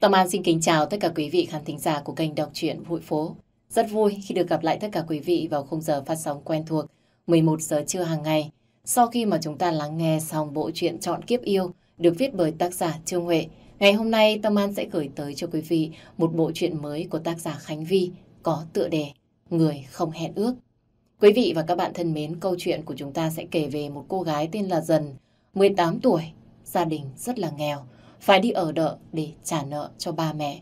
Tâm An xin kính chào tất cả quý vị khán thính giả của kênh đọc truyện Hội Phố. Rất vui khi được gặp lại tất cả quý vị vào khung giờ phát sóng quen thuộc 11 giờ trưa hàng ngày. Sau khi mà chúng ta lắng nghe xong bộ truyện Chọn Kiếp Yêu được viết bởi tác giả Trương Huệ, ngày hôm nay Tâm An sẽ gửi tới cho quý vị một bộ truyện mới của tác giả Khánh Vi có tựa đề Người Không Hẹn Ước. Quý vị và các bạn thân mến, câu chuyện của chúng ta sẽ kể về một cô gái tên là Dần, 18 tuổi, gia đình rất là nghèo, phải đi ở đợ để trả nợ cho ba mẹ.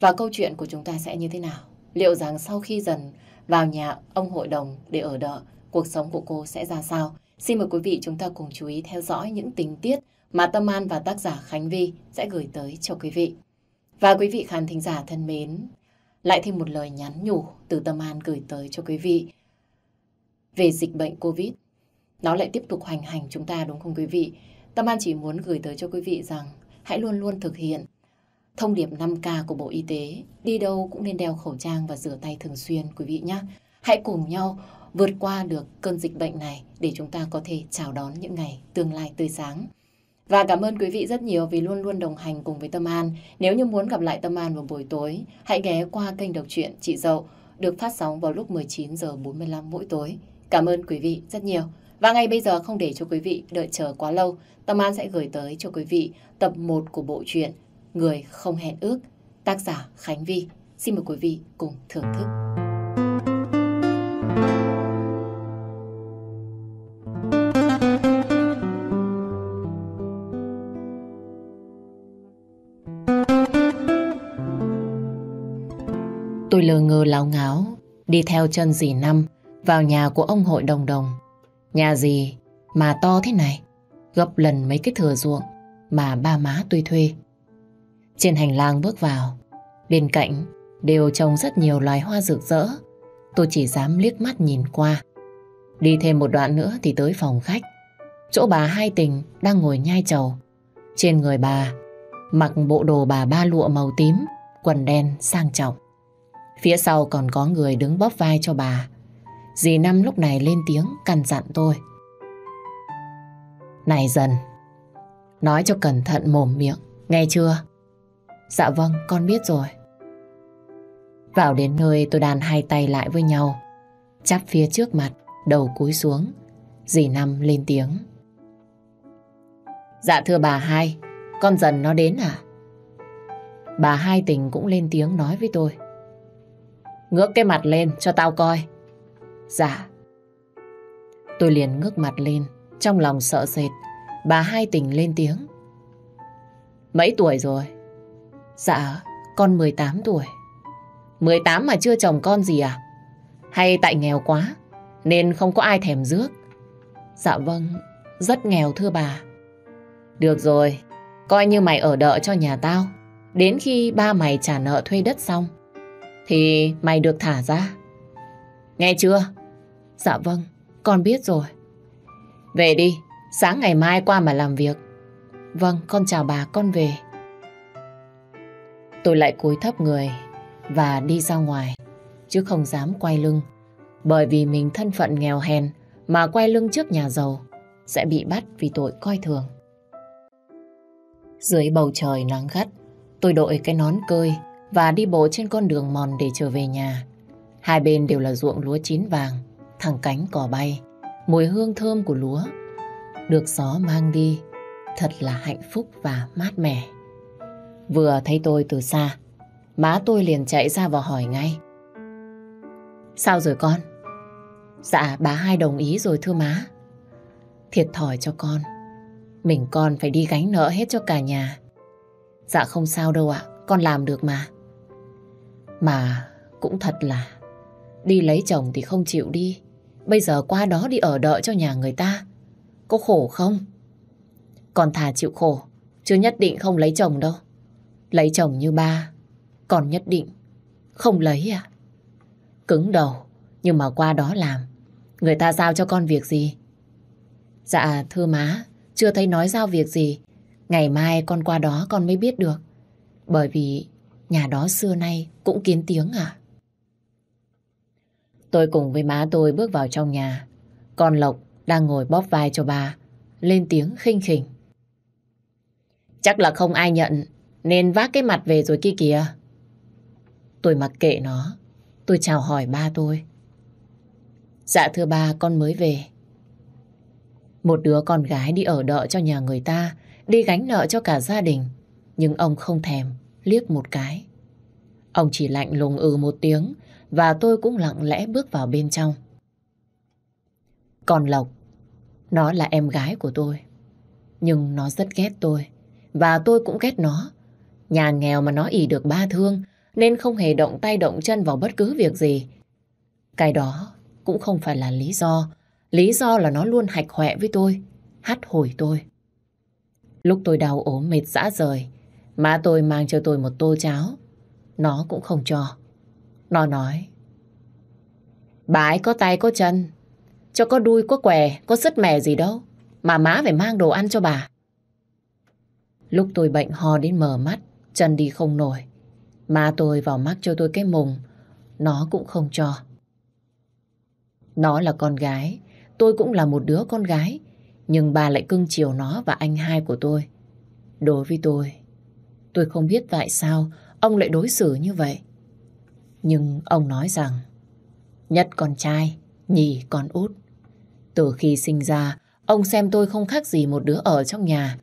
Và câu chuyện của chúng ta sẽ như thế nào? Liệu rằng sau khi dần vào nhà ông hội đồng để ở đợ, cuộc sống của cô sẽ ra sao? Xin mời quý vị chúng ta cùng chú ý theo dõi những tình tiết mà Tâm An và tác giả Khánh Vi sẽ gửi tới cho quý vị. Và quý vị khán thính giả thân mến, lại thêm một lời nhắn nhủ từ Tâm An gửi tới cho quý vị về dịch bệnh Covid. Nó lại tiếp tục hoành hành chúng ta đúng không quý vị? Tâm An chỉ muốn gửi tới cho quý vị rằng hãy luôn luôn thực hiện thông điệp 5K của Bộ Y tế. Đi đâu cũng nên đeo khẩu trang và rửa tay thường xuyên quý vị nhé. Hãy cùng nhau vượt qua được cơn dịch bệnh này để chúng ta có thể chào đón những ngày tương lai tươi sáng. Và cảm ơn quý vị rất nhiều vì luôn luôn đồng hành cùng với Tâm An. Nếu như muốn gặp lại Tâm An vào buổi tối, hãy ghé qua kênh đọc truyện Chị Dậu được phát sóng vào lúc 19 giờ 45 mỗi tối. Cảm ơn quý vị rất nhiều. Và ngay bây giờ không để cho quý vị đợi chờ quá lâu, Tâm An sẽ gửi tới cho quý vị tập 1 của bộ truyện Người không hẹn ước, tác giả Khánh Vi. Xin mời quý vị cùng thưởng thức. Tôi lờ ngơ láo ngáo, đi theo chân dì Năm vào nhà của ông hội đồng đồng. Nhà gì mà to thế này, gấp lần mấy cái thừa ruộng mà ba má tôi thuê. Trên hành lang bước vào, bên cạnh đều trồng rất nhiều loài hoa rực rỡ. Tôi chỉ dám liếc mắt nhìn qua. Đi thêm một đoạn nữa thì tới phòng khách. Chỗ bà Hai Tình đang ngồi nhai trầu. Trên người bà, mặc bộ đồ bà ba lụa màu tím, quần đen sang trọng. Phía sau còn có người đứng bóp vai cho bà. Dì Năm lúc này lên tiếng căn dặn tôi. Này dần, Nói cho cẩn thận mồm miệng, nghe chưa? Dạ vâng, con biết rồi. Vào đến nơi tôi đàn hai tay lại với nhau, chắp phía trước mặt, đầu cúi xuống. Dì Năm lên tiếng. Dạ thưa bà hai, con dần nó đến à? Bà hai tình cũng lên tiếng nói với tôi. Ngước cái mặt lên cho tao coi. Dạ. Tôi liền ngước mặt lên, trong lòng sợ sệt Bà hai tình lên tiếng. Mấy tuổi rồi? Dạ, con 18 tuổi. 18 mà chưa chồng con gì à? Hay tại nghèo quá, nên không có ai thèm rước? Dạ vâng, rất nghèo thưa bà. Được rồi, coi như mày ở đợi cho nhà tao. Đến khi ba mày trả nợ thuê đất xong, thì mày được thả ra. Nghe chưa? Dạ vâng, con biết rồi. Về đi, Sáng ngày mai qua mà làm việc. Vâng, con chào bà, con về. Tôi lại cúi thấp người và đi ra ngoài, chứ không dám quay lưng. Bởi vì mình thân phận nghèo hèn mà quay lưng trước nhà giàu sẽ bị bắt vì tội coi thường. Dưới bầu trời nắng gắt, tôi đội cái nón cơi và đi bộ trên con đường mòn để trở về nhà. Hai bên đều là ruộng lúa chín vàng, thẳng cánh cỏ bay, mùi hương thơm của lúa được gió mang đi, thật là hạnh phúc và mát mẻ. Vừa thấy tôi từ xa, má tôi liền chạy ra và hỏi ngay. Sao rồi con? Dạ bà hai đồng ý rồi thưa má. Thiệt thòi cho con, mình con phải đi gánh nợ hết cho cả nhà. Dạ không sao đâu ạ, con làm được mà. Mà cũng thật là Đi lấy chồng thì không chịu đi Bây giờ qua đó đi ở đợi cho nhà người ta có khổ không? Còn thà chịu khổ, chứ nhất định không lấy chồng đâu. Lấy chồng như ba, còn nhất định không lấy à? Cứng đầu, nhưng mà qua đó làm. Người ta giao cho con việc gì? Dạ, thưa má, chưa thấy nói giao việc gì. Ngày mai con qua đó con mới biết được. Bởi vì nhà đó xưa nay cũng kiến tiếng à. Tôi cùng với má tôi bước vào trong nhà. Con Lộc đang ngồi bóp vai cho bà, lên tiếng khinh khỉnh. Chắc là không ai nhận, nên vác cái mặt về rồi kia kìa. Tôi mặc kệ nó, tôi chào hỏi ba tôi. Dạ thưa ba, con mới về. Một đứa con gái đi ở đợi cho nhà người ta, đi gánh nợ cho cả gia đình. Nhưng ông không thèm, liếc một cái. Ông chỉ lạnh lùng ừ một tiếng, và tôi cũng lặng lẽ bước vào bên trong. Còn Lộc nó là em gái của tôi. Nhưng nó rất ghét tôi. Và tôi cũng ghét nó. Nhà nghèo mà nó ỉ được ba thương nên không hề động tay động chân vào bất cứ việc gì. Cái đó cũng không phải là lý do. Lý do là nó luôn hạch hoẹ với tôi, hắt hồi tôi. Lúc tôi đau ốm mệt dã rời, má tôi mang cho tôi một tô cháo. Nó cũng không cho. Nó nói, bà ấy có tay có chân, cho có đuôi, có què, có sứt mẻ gì đâu. Mà má phải mang đồ ăn cho bà. Lúc tôi bệnh ho đến mờ mắt, chân đi không nổi. Má tôi vào mắt cho tôi cái mùng, nó cũng không cho. Nó là con gái, tôi cũng là một đứa con gái, nhưng bà lại cưng chiều nó và anh hai của tôi. Đối với tôi, tôi không biết tại sao ông lại đối xử như vậy. Nhưng ông nói rằng, nhất con trai, nhì con út. Từ khi sinh ra, ông xem tôi không khác gì một đứa ở trong nhà.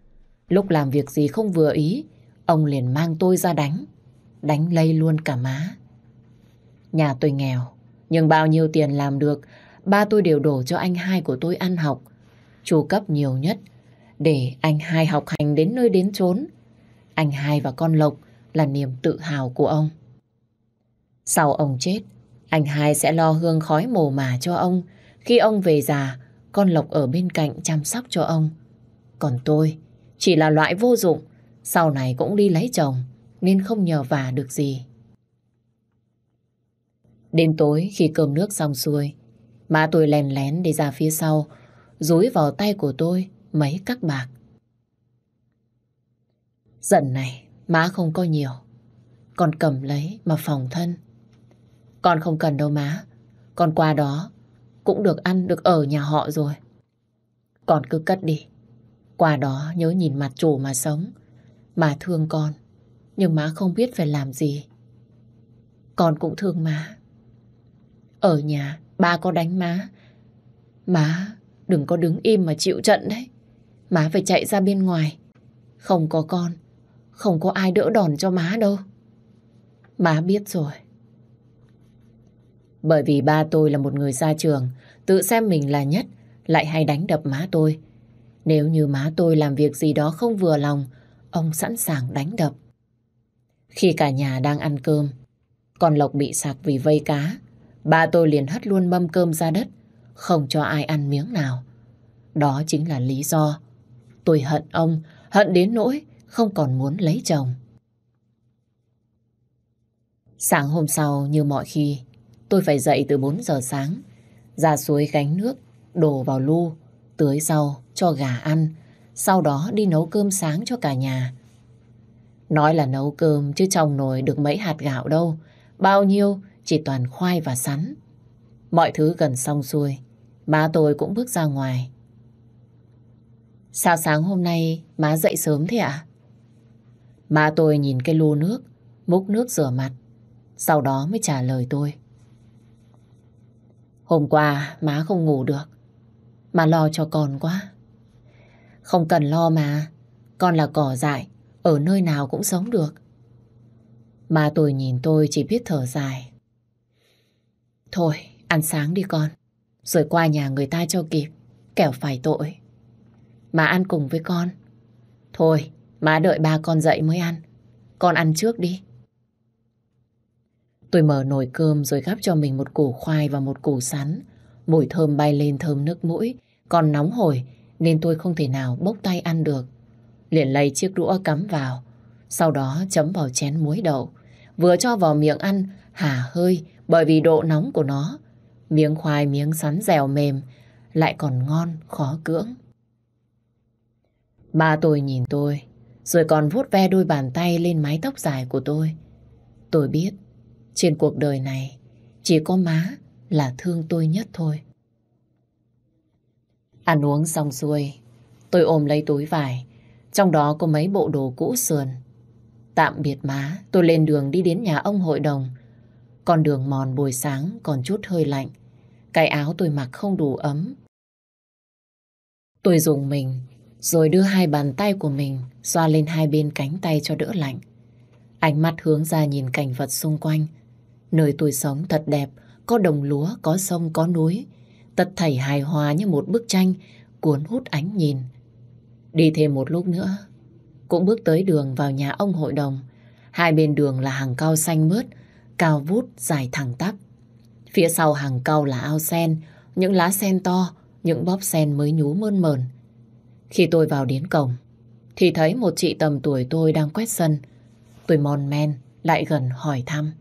Lúc làm việc gì không vừa ý, ông liền mang tôi ra đánh. Đánh lây luôn cả má. Nhà tôi nghèo, nhưng bao nhiêu tiền làm được, ba tôi đều đổ cho anh hai của tôi ăn học. Chu cấp nhiều nhất, để anh hai học hành đến nơi đến chốn. Anh hai và con Lộc là niềm tự hào của ông. Sau ông chết, anh hai sẽ lo hương khói mồ mả cho ông, khi ông về già, con Lộc ở bên cạnh chăm sóc cho ông. Còn tôi, chỉ là loại vô dụng, sau này cũng đi lấy chồng, nên không nhờ vả được gì. Đêm tối khi cơm nước xong xuôi, má tôi lèn lén đi ra phía sau, rúi vào tay của tôi mấy các bạc. Giận này, má không có nhiều. còn cầm lấy mà phòng thân. Con không cần đâu má. Con qua đó cũng được ăn, được ở nhà họ rồi. Còn cứ cất đi. Qua đó nhớ nhìn mặt chủ mà sống. Má thương con, nhưng má không biết phải làm gì. Con cũng thương má. Ở nhà, ba có đánh má. Má, đừng có đứng im mà chịu trận đấy. Má phải chạy ra bên ngoài. Không có con, không có ai đỡ đòn cho má đâu. Má biết rồi. Bởi vì ba tôi là một người ra trường, tự xem mình là nhất, lại hay đánh đập má tôi. Nếu như má tôi làm việc gì đó không vừa lòng, ông sẵn sàng đánh đập. Khi cả nhà đang ăn cơm, con Lộc bị sạc vì vây cá. Ba tôi liền hất luôn mâm cơm ra đất, không cho ai ăn miếng nào. Đó chính là lý do. Tôi hận ông, hận đến nỗi không còn muốn lấy chồng. Sáng hôm sau như mọi khi, Tôi phải dậy từ 4 giờ sáng, ra suối gánh nước, đổ vào lu, tưới rau cho gà ăn, sau đó đi nấu cơm sáng cho cả nhà. Nói là nấu cơm chứ trong nồi được mấy hạt gạo đâu, bao nhiêu chỉ toàn khoai và sắn. Mọi thứ gần xong xuôi, má tôi cũng bước ra ngoài. Sao sáng hôm nay má dậy sớm thế ạ? Má tôi nhìn cái lu nước, múc nước rửa mặt, sau đó mới trả lời tôi. Hôm qua má không ngủ được. Má lo cho con quá. Không cần lo mà. Con là cỏ dại. Ở nơi nào cũng sống được. Má tôi nhìn tôi chỉ biết thở dài. Thôi, ăn sáng đi con. Rồi qua nhà người ta cho kịp. Kẻo phải tội. Má ăn cùng với con. Thôi, má đợi ba con dậy mới ăn. Con ăn trước đi. Tôi mở nồi cơm rồi gắp cho mình một củ khoai và một củ sắn. Mùi thơm bay lên thơm nước mũi, còn nóng hổi nên tôi không thể nào bốc tay ăn được. Liền lấy chiếc đũa cắm vào, sau đó chấm vào chén muối đậu. Vừa cho vào miệng ăn, hả hơi bởi vì độ nóng của nó. Miếng khoai miếng sắn dẻo mềm, lại còn ngon, khó cưỡng. Ba tôi nhìn tôi, rồi còn vuốt ve đôi bàn tay lên mái tóc dài của tôi. Tôi biết trên cuộc đời này, chỉ có má là thương tôi nhất thôi. Ăn uống xong xuôi, tôi ôm lấy túi vải, trong đó có mấy bộ đồ cũ sườn. Tạm biệt má, tôi lên đường đi đến nhà ông hội đồng. Con đường mòn buổi sáng còn chút hơi lạnh, cái áo tôi mặc không đủ ấm. Tôi dùng mình, rồi đưa hai bàn tay của mình xoa lên hai bên cánh tay cho đỡ lạnh. Ánh mắt hướng ra nhìn cảnh vật xung quanh, Nơi tôi sống thật đẹp, có đồng lúa, có sông, có núi. tật thảy hài hòa như một bức tranh cuốn hút ánh nhìn. Đi thêm một lúc nữa, cũng bước tới đường vào nhà ông hội đồng. Hai bên đường là hàng cao xanh mướt, cao vút, dài thẳng tắp. Phía sau hàng cao là ao sen, những lá sen to, những bóp sen mới nhú mơn mờn. Khi tôi vào đến cổng, thì thấy một chị tầm tuổi tôi đang quét sân. Tôi mòn men, lại gần hỏi thăm.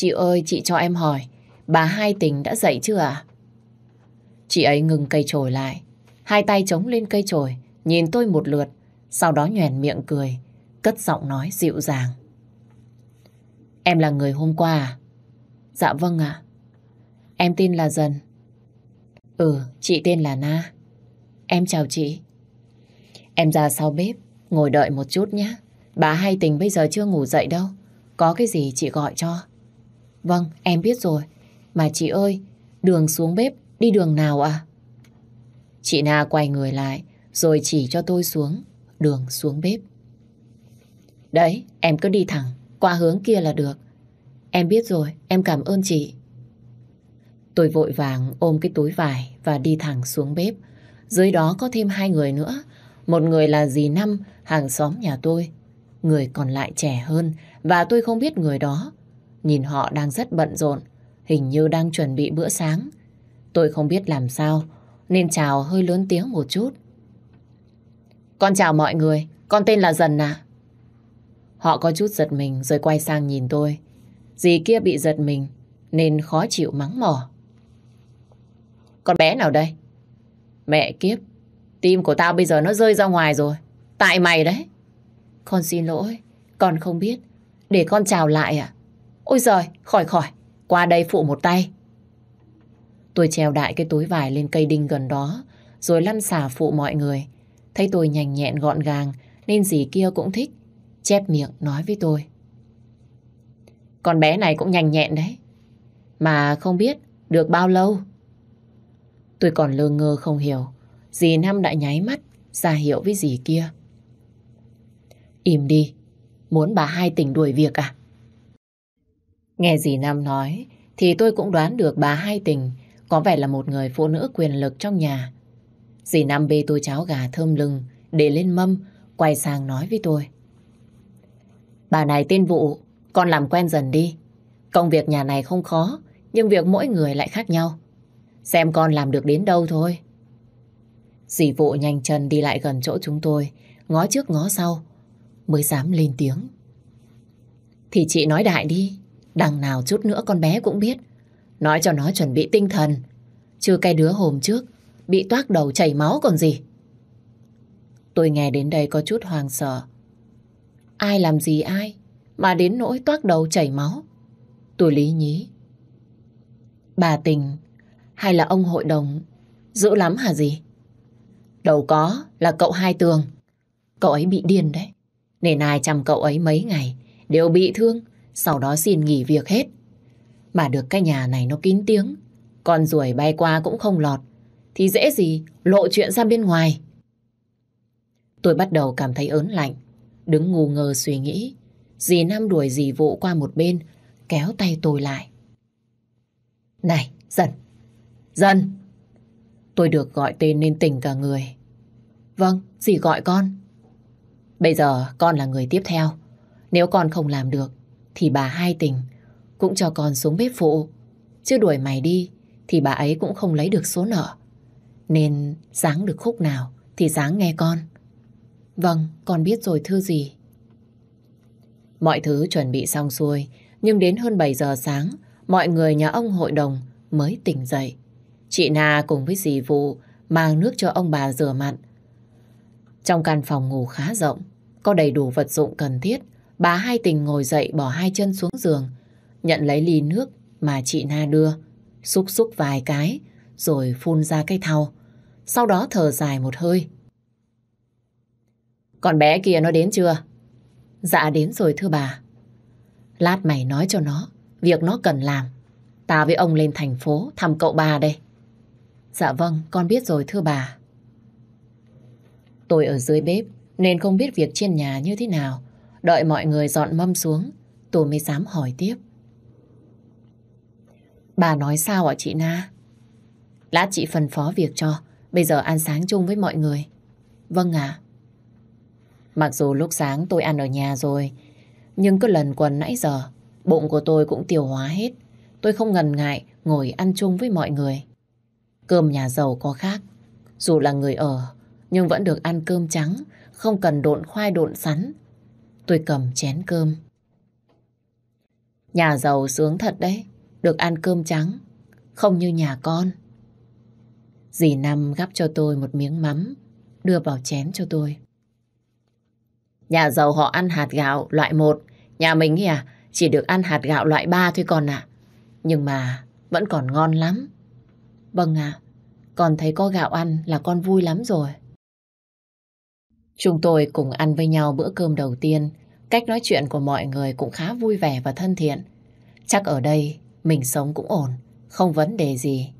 Chị ơi, chị cho em hỏi, bà hai tình đã dậy chưa ạ? À? Chị ấy ngừng cây chổi lại, hai tay chống lên cây chổi, nhìn tôi một lượt, sau đó nhoèn miệng cười, cất giọng nói dịu dàng. Em là người hôm qua à? Dạ vâng ạ. Em tin là Dần. Ừ, chị tên là Na. Em chào chị. Em ra sau bếp, ngồi đợi một chút nhé. Bà hai tình bây giờ chưa ngủ dậy đâu. Có cái gì chị gọi cho. Vâng, em biết rồi. Mà chị ơi, đường xuống bếp đi đường nào ạ? À? Chị Na quay người lại rồi chỉ cho tôi xuống đường xuống bếp. Đấy, em cứ đi thẳng, qua hướng kia là được. Em biết rồi, em cảm ơn chị. Tôi vội vàng ôm cái túi vải và đi thẳng xuống bếp. Dưới đó có thêm hai người nữa. Một người là dì Năm, hàng xóm nhà tôi. Người còn lại trẻ hơn và tôi không biết người đó Nhìn họ đang rất bận rộn, hình như đang chuẩn bị bữa sáng. Tôi không biết làm sao, nên chào hơi lớn tiếng một chút. Con chào mọi người, con tên là Dần à? Họ có chút giật mình rồi quay sang nhìn tôi. Dì kia bị giật mình nên khó chịu mắng mỏ. Con bé nào đây? Mẹ kiếp, tim của tao bây giờ nó rơi ra ngoài rồi. Tại mày đấy. Con xin lỗi, con không biết. Để con chào lại ạ. À? Ôi giời, khỏi khỏi, qua đây phụ một tay. Tôi treo đại cái túi vải lên cây đinh gần đó, rồi lăn xả phụ mọi người. Thấy tôi nhanh nhẹn gọn gàng, nên gì kia cũng thích. Chép miệng nói với tôi. Con bé này cũng nhanh nhẹn đấy. Mà không biết được bao lâu. Tôi còn lơ ngơ không hiểu. Dì Năm đã nháy mắt, ra hiệu với dì kia. Im đi, muốn bà hai tỉnh đuổi việc à? Nghe dì Nam nói thì tôi cũng đoán được bà Hai Tình có vẻ là một người phụ nữ quyền lực trong nhà. Dì Nam bê tôi cháo gà thơm lừng để lên mâm quay sang nói với tôi. Bà này tên Vụ, con làm quen dần đi. Công việc nhà này không khó, nhưng việc mỗi người lại khác nhau. Xem con làm được đến đâu thôi. Dì Vụ nhanh chân đi lại gần chỗ chúng tôi, ngó trước ngó sau, mới dám lên tiếng. Thì chị nói đại đi, Đằng nào chút nữa con bé cũng biết. Nói cho nó chuẩn bị tinh thần. Chứ cái đứa hôm trước, bị toác đầu chảy máu còn gì. Tôi nghe đến đây có chút hoàng sợ. Ai làm gì ai, mà đến nỗi toác đầu chảy máu. Tôi lý nhí. Bà tình, hay là ông hội đồng, dữ lắm hả gì? Đầu có là cậu hai tường. Cậu ấy bị điên đấy. Nên ai chăm cậu ấy mấy ngày, đều bị thương, sau đó xin nghỉ việc hết. Mà được cái nhà này nó kín tiếng, con ruồi bay qua cũng không lọt, thì dễ gì lộ chuyện ra bên ngoài. Tôi bắt đầu cảm thấy ớn lạnh, đứng ngu ngơ suy nghĩ. Dì Nam đuổi dì vụ qua một bên, kéo tay tôi lại. Này, dần, dần. Tôi được gọi tên nên tỉnh cả người. Vâng, dì gọi con. Bây giờ con là người tiếp theo. Nếu con không làm được thì bà hai tình cũng cho con xuống bếp phụ. Chứ đuổi mày đi thì bà ấy cũng không lấy được số nợ. Nên dáng được khúc nào thì dáng nghe con. Vâng, con biết rồi thư gì. Mọi thứ chuẩn bị xong xuôi, nhưng đến hơn 7 giờ sáng, mọi người nhà ông hội đồng mới tỉnh dậy. Chị Na cùng với dì vụ mang nước cho ông bà rửa mặn. Trong căn phòng ngủ khá rộng, có đầy đủ vật dụng cần thiết Bà hai tình ngồi dậy bỏ hai chân xuống giường, nhận lấy ly nước mà chị Na đưa, xúc xúc vài cái, rồi phun ra cái thau. Sau đó thở dài một hơi. còn bé kia nó đến chưa? Dạ đến rồi thưa bà. Lát mày nói cho nó, việc nó cần làm. Ta với ông lên thành phố thăm cậu bà đây. Dạ vâng, con biết rồi thưa bà. Tôi ở dưới bếp nên không biết việc trên nhà như thế nào. Đợi mọi người dọn mâm xuống, tôi mới dám hỏi tiếp. Bà nói sao ạ chị Na? Lát chị phân phó việc cho, bây giờ ăn sáng chung với mọi người. Vâng ạ. Mặc dù lúc sáng tôi ăn ở nhà rồi, nhưng cứ lần quần nãy giờ, bụng của tôi cũng tiêu hóa hết. Tôi không ngần ngại ngồi ăn chung với mọi người. Cơm nhà giàu có khác, dù là người ở, nhưng vẫn được ăn cơm trắng, không cần độn khoai độn sắn, tôi cầm chén cơm. Nhà giàu sướng thật đấy, được ăn cơm trắng, không như nhà con. Dì Năm gắp cho tôi một miếng mắm, đưa vào chén cho tôi. Nhà giàu họ ăn hạt gạo loại 1, nhà mình kìa à, chỉ được ăn hạt gạo loại 3 thôi còn ạ. À. Nhưng mà vẫn còn ngon lắm. Vâng ạ, à, con thấy có gạo ăn là con vui lắm rồi. Chúng tôi cùng ăn với nhau bữa cơm đầu tiên Cách nói chuyện của mọi người cũng khá vui vẻ và thân thiện. Chắc ở đây mình sống cũng ổn, không vấn đề gì.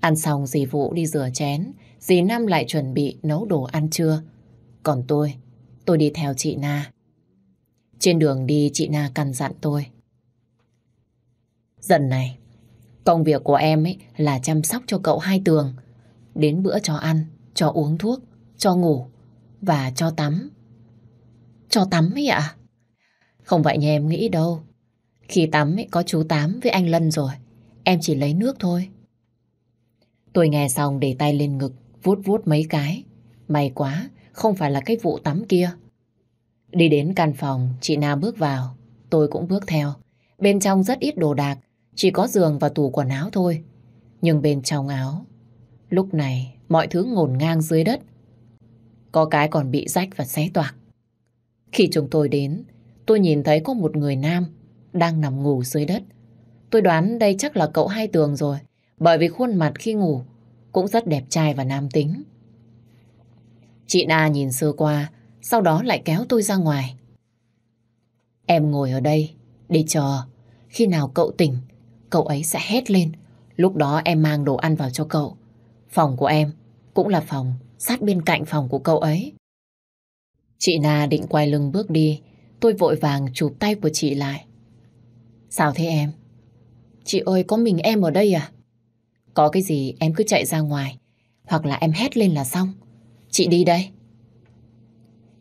Ăn xong dì Vũ đi rửa chén, dì Năm lại chuẩn bị nấu đồ ăn trưa. Còn tôi, tôi đi theo chị Na. Trên đường đi chị Na cằn dặn tôi. Dần này, công việc của em ấy là chăm sóc cho cậu hai tường. Đến bữa cho ăn, cho uống thuốc, cho ngủ và cho tắm. Cho tắm ấy ạ? Không vậy nhà em nghĩ đâu. Khi tắm ấy có chú Tám với anh Lân rồi. Em chỉ lấy nước thôi. Tôi nghe xong để tay lên ngực, vuốt vuốt mấy cái. May quá, không phải là cái vụ tắm kia. Đi đến căn phòng, chị Na bước vào. Tôi cũng bước theo. Bên trong rất ít đồ đạc, chỉ có giường và tủ quần áo thôi. Nhưng bên trong áo, lúc này mọi thứ ngổn ngang dưới đất. Có cái còn bị rách và xé toạc. Khi chúng tôi đến, tôi nhìn thấy có một người nam đang nằm ngủ dưới đất. Tôi đoán đây chắc là cậu hai tường rồi, bởi vì khuôn mặt khi ngủ cũng rất đẹp trai và nam tính. Chị Na nhìn sơ qua, sau đó lại kéo tôi ra ngoài. Em ngồi ở đây để chờ, khi nào cậu tỉnh, cậu ấy sẽ hét lên, lúc đó em mang đồ ăn vào cho cậu. Phòng của em cũng là phòng sát bên cạnh phòng của cậu ấy. Chị Na định quay lưng bước đi, tôi vội vàng chụp tay của chị lại. Sao thế em? Chị ơi, có mình em ở đây à? Có cái gì em cứ chạy ra ngoài, hoặc là em hét lên là xong. Chị đi đây.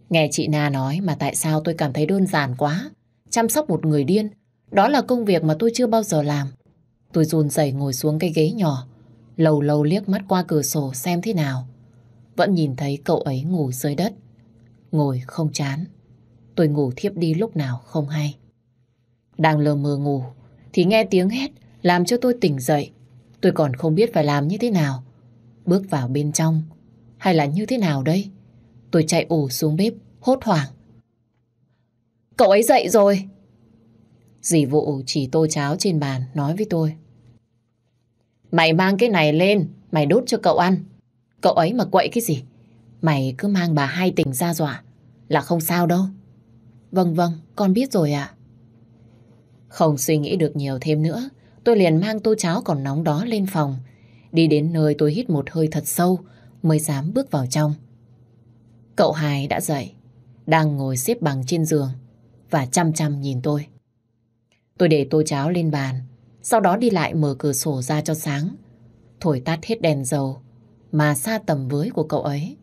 Nghe chị Na nói mà tại sao tôi cảm thấy đơn giản quá. Chăm sóc một người điên, đó là công việc mà tôi chưa bao giờ làm. Tôi run rẩy ngồi xuống cái ghế nhỏ, lâu lâu liếc mắt qua cửa sổ xem thế nào. Vẫn nhìn thấy cậu ấy ngủ dưới đất ngồi không chán. Tôi ngủ thiếp đi lúc nào không hay. Đang lờ mờ ngủ, thì nghe tiếng hét làm cho tôi tỉnh dậy. Tôi còn không biết phải làm như thế nào. Bước vào bên trong, hay là như thế nào đây? Tôi chạy ủ xuống bếp, hốt hoảng. Cậu ấy dậy rồi! Dì vụ chỉ tô cháo trên bàn, nói với tôi. Mày mang cái này lên, mày đốt cho cậu ăn. Cậu ấy mà quậy cái gì? Mày cứ mang bà hai tỉnh ra dọa là không sao đâu. Vâng vâng, con biết rồi ạ. Không suy nghĩ được nhiều thêm nữa, tôi liền mang tô cháo còn nóng đó lên phòng. Đi đến nơi tôi hít một hơi thật sâu mới dám bước vào trong. Cậu Hải đã dậy, đang ngồi xếp bằng trên giường và chăm chăm nhìn tôi. Tôi để tô cháo lên bàn, sau đó đi lại mở cửa sổ ra cho sáng, thổi tắt hết đèn dầu mà xa tầm với của cậu ấy.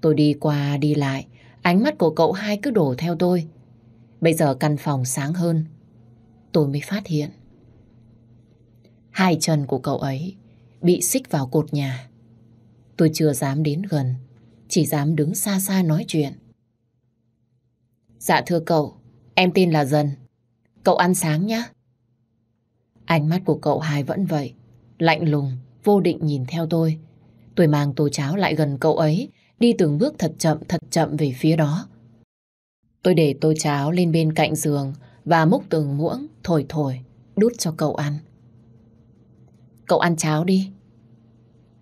Tôi đi qua đi lại, Ánh mắt của cậu hai cứ đổ theo tôi. Bây giờ căn phòng sáng hơn. Tôi mới phát hiện. Hai chân của cậu ấy bị xích vào cột nhà. Tôi chưa dám đến gần, chỉ dám đứng xa xa nói chuyện. Dạ thưa cậu, em tin là Dần. Cậu ăn sáng nhé. Ánh mắt của cậu hai vẫn vậy, lạnh lùng, vô định nhìn theo tôi. Tôi mang tô cháo lại gần cậu ấy, đi từng bước thật chậm thật chậm về phía đó. Tôi để tô cháo lên bên cạnh giường và múc từng muỗng thổi thổi đút cho cậu ăn. Cậu ăn cháo đi.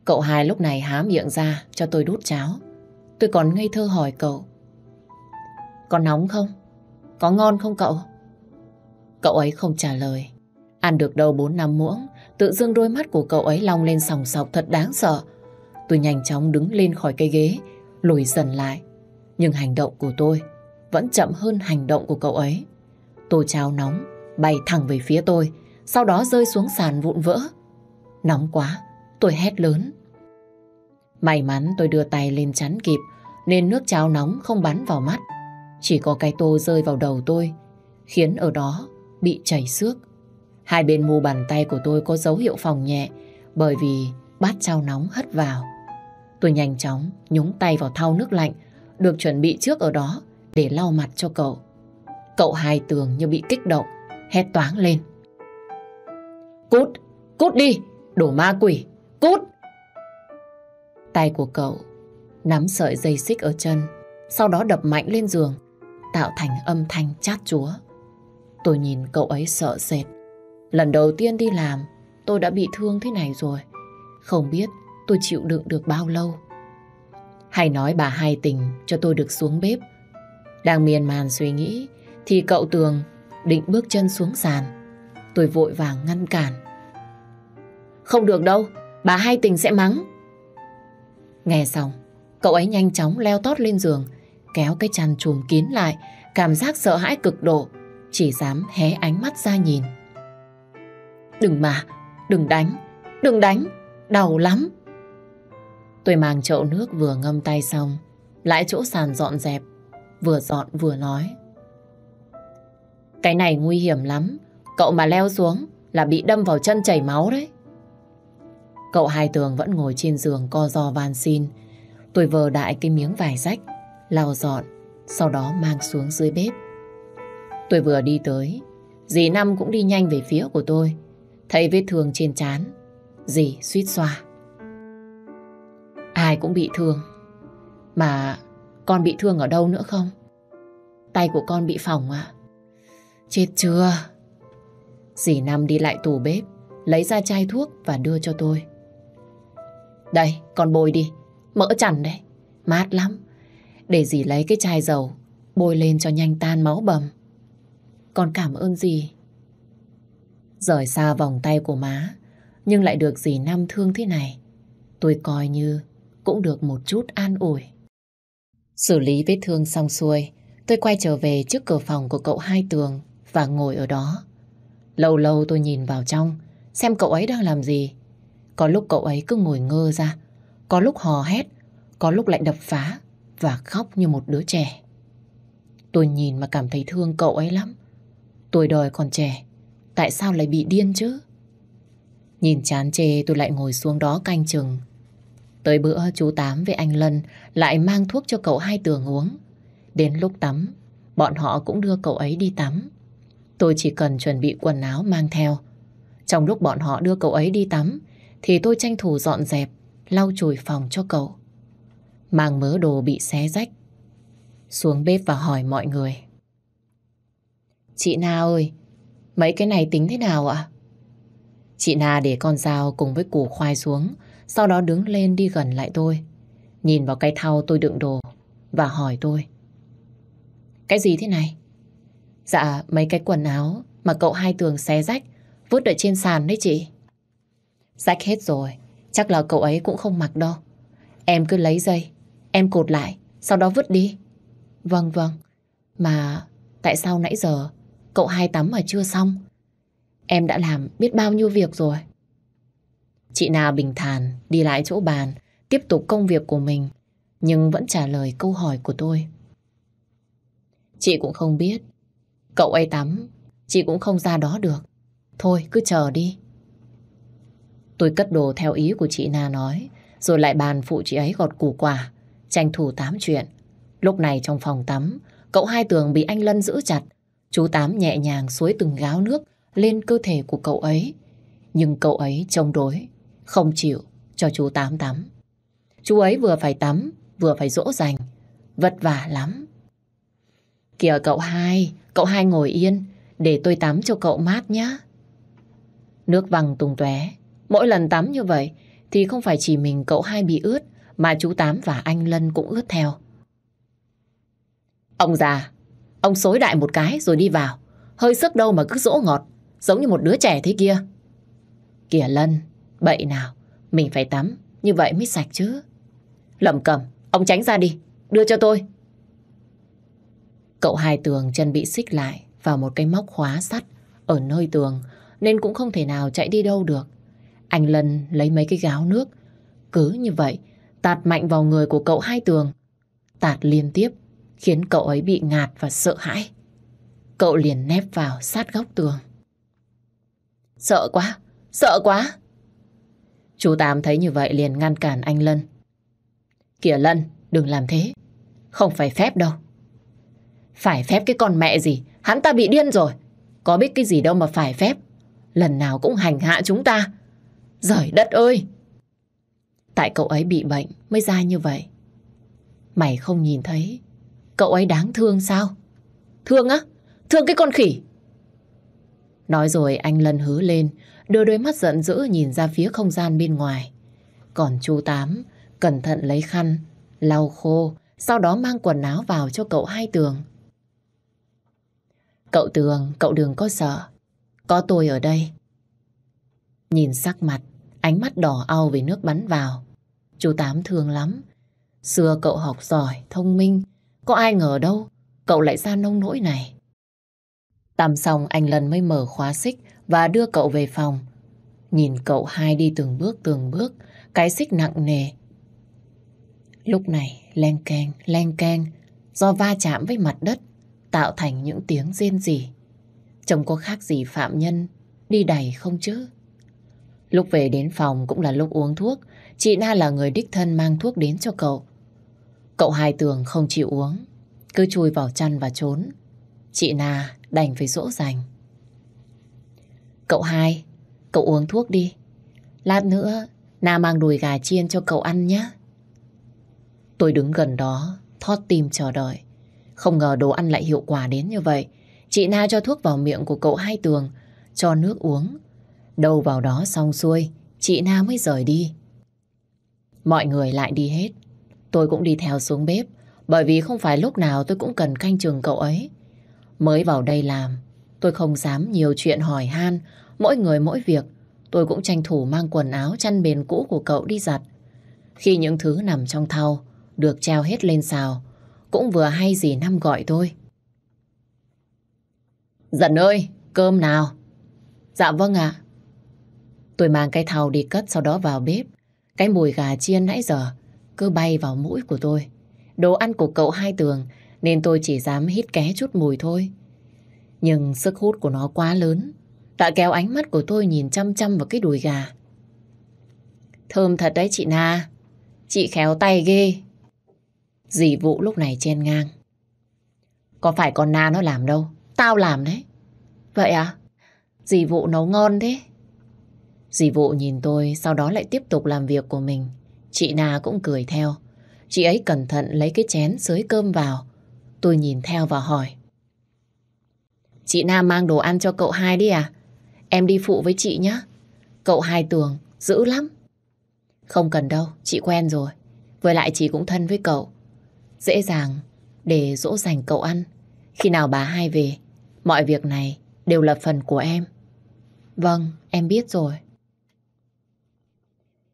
Cậu hai lúc này há miệng ra cho tôi đút cháo. Tôi còn ngây thơ hỏi cậu. Có nóng không? Có ngon không cậu? Cậu ấy không trả lời. Ăn được đâu 4 năm muỗng, tự dưng đôi mắt của cậu ấy long lên sòng sọc thật đáng sợ. Tôi nhanh chóng đứng lên khỏi cây ghế, lùi dần lại. Nhưng hành động của tôi vẫn chậm hơn hành động của cậu ấy. Tô cháo nóng, bay thẳng về phía tôi, sau đó rơi xuống sàn vụn vỡ. Nóng quá, tôi hét lớn. May mắn tôi đưa tay lên chắn kịp, nên nước cháo nóng không bắn vào mắt. Chỉ có cái tô rơi vào đầu tôi, khiến ở đó bị chảy xước. Hai bên mu bàn tay của tôi có dấu hiệu phòng nhẹ, bởi vì bát cháo nóng hất vào. Tôi nhanh chóng nhúng tay vào thau nước lạnh được chuẩn bị trước ở đó để lau mặt cho cậu. Cậu hài tường như bị kích động, hét toáng lên. Cút, cút đi, đổ ma quỷ, cút. Tay của cậu nắm sợi dây xích ở chân, sau đó đập mạnh lên giường, tạo thành âm thanh chát chúa. Tôi nhìn cậu ấy sợ sệt. Lần đầu tiên đi làm, tôi đã bị thương thế này rồi. Không biết tôi chịu đựng được bao lâu. Hay nói bà hai tình cho tôi được xuống bếp. Đang miền màn suy nghĩ thì cậu Tường định bước chân xuống sàn. Tôi vội vàng ngăn cản. Không được đâu, bà hai tình sẽ mắng. Nghe xong, cậu ấy nhanh chóng leo tót lên giường, kéo cái chăn trùm kín lại, cảm giác sợ hãi cực độ, chỉ dám hé ánh mắt ra nhìn. Đừng mà, đừng đánh, đừng đánh, đau lắm. Tôi mang chậu nước vừa ngâm tay xong, lại chỗ sàn dọn dẹp, vừa dọn vừa nói. Cái này nguy hiểm lắm, cậu mà leo xuống là bị đâm vào chân chảy máu đấy. Cậu hai tường vẫn ngồi trên giường co do van xin. Tôi vờ đại cái miếng vải rách, lau dọn, sau đó mang xuống dưới bếp. Tôi vừa đi tới, dì Năm cũng đi nhanh về phía của tôi. Thấy vết thương trên chán dì suýt xoa. Ai cũng bị thương. Mà con bị thương ở đâu nữa không? Tay của con bị phỏng à? Chết chưa? Dì Năm đi lại tủ bếp, lấy ra chai thuốc và đưa cho tôi. Đây, con bôi đi. Mỡ chằn đấy. Mát lắm. Để dì lấy cái chai dầu, bôi lên cho nhanh tan máu bầm. Con cảm ơn dì. Rời xa vòng tay của má, nhưng lại được dì Năm thương thế này. Tôi coi như cũng được một chút an ủi. Xử lý vết thương xong xuôi, tôi quay trở về trước cửa phòng của cậu hai tường và ngồi ở đó. Lâu lâu tôi nhìn vào trong, xem cậu ấy đang làm gì. Có lúc cậu ấy cứ ngồi ngơ ra, có lúc hò hét, có lúc lại đập phá và khóc như một đứa trẻ. Tôi nhìn mà cảm thấy thương cậu ấy lắm. Tuổi đời còn trẻ, tại sao lại bị điên chứ? Nhìn chán chê tôi lại ngồi xuống đó canh chừng. Tới bữa chú Tám với anh Lân lại mang thuốc cho cậu hai tường uống. Đến lúc tắm, bọn họ cũng đưa cậu ấy đi tắm. Tôi chỉ cần chuẩn bị quần áo mang theo. Trong lúc bọn họ đưa cậu ấy đi tắm, thì tôi tranh thủ dọn dẹp, lau chùi phòng cho cậu. Mang mớ đồ bị xé rách. Xuống bếp và hỏi mọi người. Chị Na ơi, mấy cái này tính thế nào ạ? Chị Na để con dao cùng với củ khoai xuống, sau đó đứng lên đi gần lại tôi. Nhìn vào cái thau tôi đựng đồ và hỏi tôi. Cái gì thế này? Dạ, mấy cái quần áo mà cậu hai tường xé rách, vứt ở trên sàn đấy chị. Rách hết rồi, chắc là cậu ấy cũng không mặc đâu. Em cứ lấy dây, em cột lại, sau đó vứt đi. Vâng vâng, mà tại sao nãy giờ cậu hai tắm mà chưa xong? Em đã làm biết bao nhiêu việc rồi. Chị Na bình thản đi lại chỗ bàn, tiếp tục công việc của mình, nhưng vẫn trả lời câu hỏi của tôi. Chị cũng không biết. Cậu ấy tắm, chị cũng không ra đó được. Thôi cứ chờ đi. Tôi cất đồ theo ý của chị Na nói, rồi lại bàn phụ chị ấy gọt củ quả, tranh thủ tám chuyện. Lúc này trong phòng tắm, cậu hai tường bị anh Lân giữ chặt. Chú Tám nhẹ nhàng suối từng gáo nước lên cơ thể của cậu ấy. Nhưng cậu ấy chống đối, không chịu cho chú Tám tắm. Chú ấy vừa phải tắm, vừa phải dỗ dành. Vất vả lắm. Kìa cậu hai, cậu hai ngồi yên, để tôi tắm cho cậu mát nhá. Nước văng tung tóe. Mỗi lần tắm như vậy thì không phải chỉ mình cậu hai bị ướt mà chú Tám và anh Lân cũng ướt theo. Ông già, ông xối đại một cái rồi đi vào. Hơi sức đâu mà cứ dỗ ngọt, giống như một đứa trẻ thế kia. Kìa Lân, Bậy nào, mình phải tắm, như vậy mới sạch chứ. Lẩm cầm ông tránh ra đi, đưa cho tôi. Cậu hai tường chân bị xích lại vào một cái móc khóa sắt ở nơi tường nên cũng không thể nào chạy đi đâu được. Anh Lân lấy mấy cái gáo nước. Cứ như vậy, tạt mạnh vào người của cậu hai tường. Tạt liên tiếp, khiến cậu ấy bị ngạt và sợ hãi. Cậu liền nép vào sát góc tường. Sợ quá, sợ quá. Chú Tám thấy như vậy liền ngăn cản anh Lân. Kìa Lân, đừng làm thế. Không phải phép đâu. Phải phép cái con mẹ gì, hắn ta bị điên rồi. Có biết cái gì đâu mà phải phép. Lần nào cũng hành hạ chúng ta. Giời đất ơi! Tại cậu ấy bị bệnh mới ra như vậy. Mày không nhìn thấy. Cậu ấy đáng thương sao? Thương á? Thương cái con khỉ. Nói rồi anh lần hứ lên, đưa đôi mắt giận dữ nhìn ra phía không gian bên ngoài. Còn chú Tám cẩn thận lấy khăn, lau khô, sau đó mang quần áo vào cho cậu hai tường. Cậu tường, cậu đừng có sợ, có tôi ở đây. Nhìn sắc mặt, ánh mắt đỏ au vì nước bắn vào. Chú Tám thương lắm. Xưa cậu học giỏi, thông minh, có ai ngờ đâu, cậu lại ra nông nỗi này. Tắm xong anh lần mới mở khóa xích, và đưa cậu về phòng. Nhìn cậu hai đi từng bước từng bước, cái xích nặng nề. Lúc này, len keng, len keng, do va chạm với mặt đất, tạo thành những tiếng rên gì Chồng có khác gì phạm nhân, đi đẩy không chứ? Lúc về đến phòng cũng là lúc uống thuốc, chị Na là người đích thân mang thuốc đến cho cậu. Cậu hai tường không chịu uống, cứ chui vào chăn và trốn. Chị Na đành phải dỗ dành. Cậu hai, cậu uống thuốc đi. Lát nữa, Na mang đùi gà chiên cho cậu ăn nhé. Tôi đứng gần đó, thót tim chờ đợi. Không ngờ đồ ăn lại hiệu quả đến như vậy. Chị Na cho thuốc vào miệng của cậu hai tường, cho nước uống. đầu vào đó xong xuôi, chị Na mới rời đi. Mọi người lại đi hết. Tôi cũng đi theo xuống bếp, bởi vì không phải lúc nào tôi cũng cần canh trường cậu ấy. Mới vào đây làm, tôi không dám nhiều chuyện hỏi han, Mỗi người mỗi việc, tôi cũng tranh thủ mang quần áo chăn bền cũ của cậu đi giặt. Khi những thứ nằm trong thau, được treo hết lên xào, cũng vừa hay gì năm gọi tôi. Dần ơi, cơm nào? Dạ vâng ạ. Tôi mang cái thau đi cất sau đó vào bếp. Cái mùi gà chiên nãy giờ cứ bay vào mũi của tôi. Đồ ăn của cậu hai tường nên tôi chỉ dám hít ké chút mùi thôi. Nhưng sức hút của nó quá lớn Tạ kéo ánh mắt của tôi nhìn chăm chăm vào cái đùi gà. Thơm thật đấy chị Na. Chị khéo tay ghê. Dì vũ lúc này chen ngang. Có phải con Na nó làm đâu. Tao làm đấy. Vậy à? Dì vũ nấu ngon thế. Dì vũ nhìn tôi, sau đó lại tiếp tục làm việc của mình. Chị Na cũng cười theo. Chị ấy cẩn thận lấy cái chén xới cơm vào. Tôi nhìn theo và hỏi. Chị Na mang đồ ăn cho cậu hai đi à? Em đi phụ với chị nhé. Cậu hai tường, dữ lắm. Không cần đâu, chị quen rồi. Với lại chị cũng thân với cậu. Dễ dàng để dỗ dành cậu ăn. Khi nào bà hai về, mọi việc này đều là phần của em. Vâng, em biết rồi.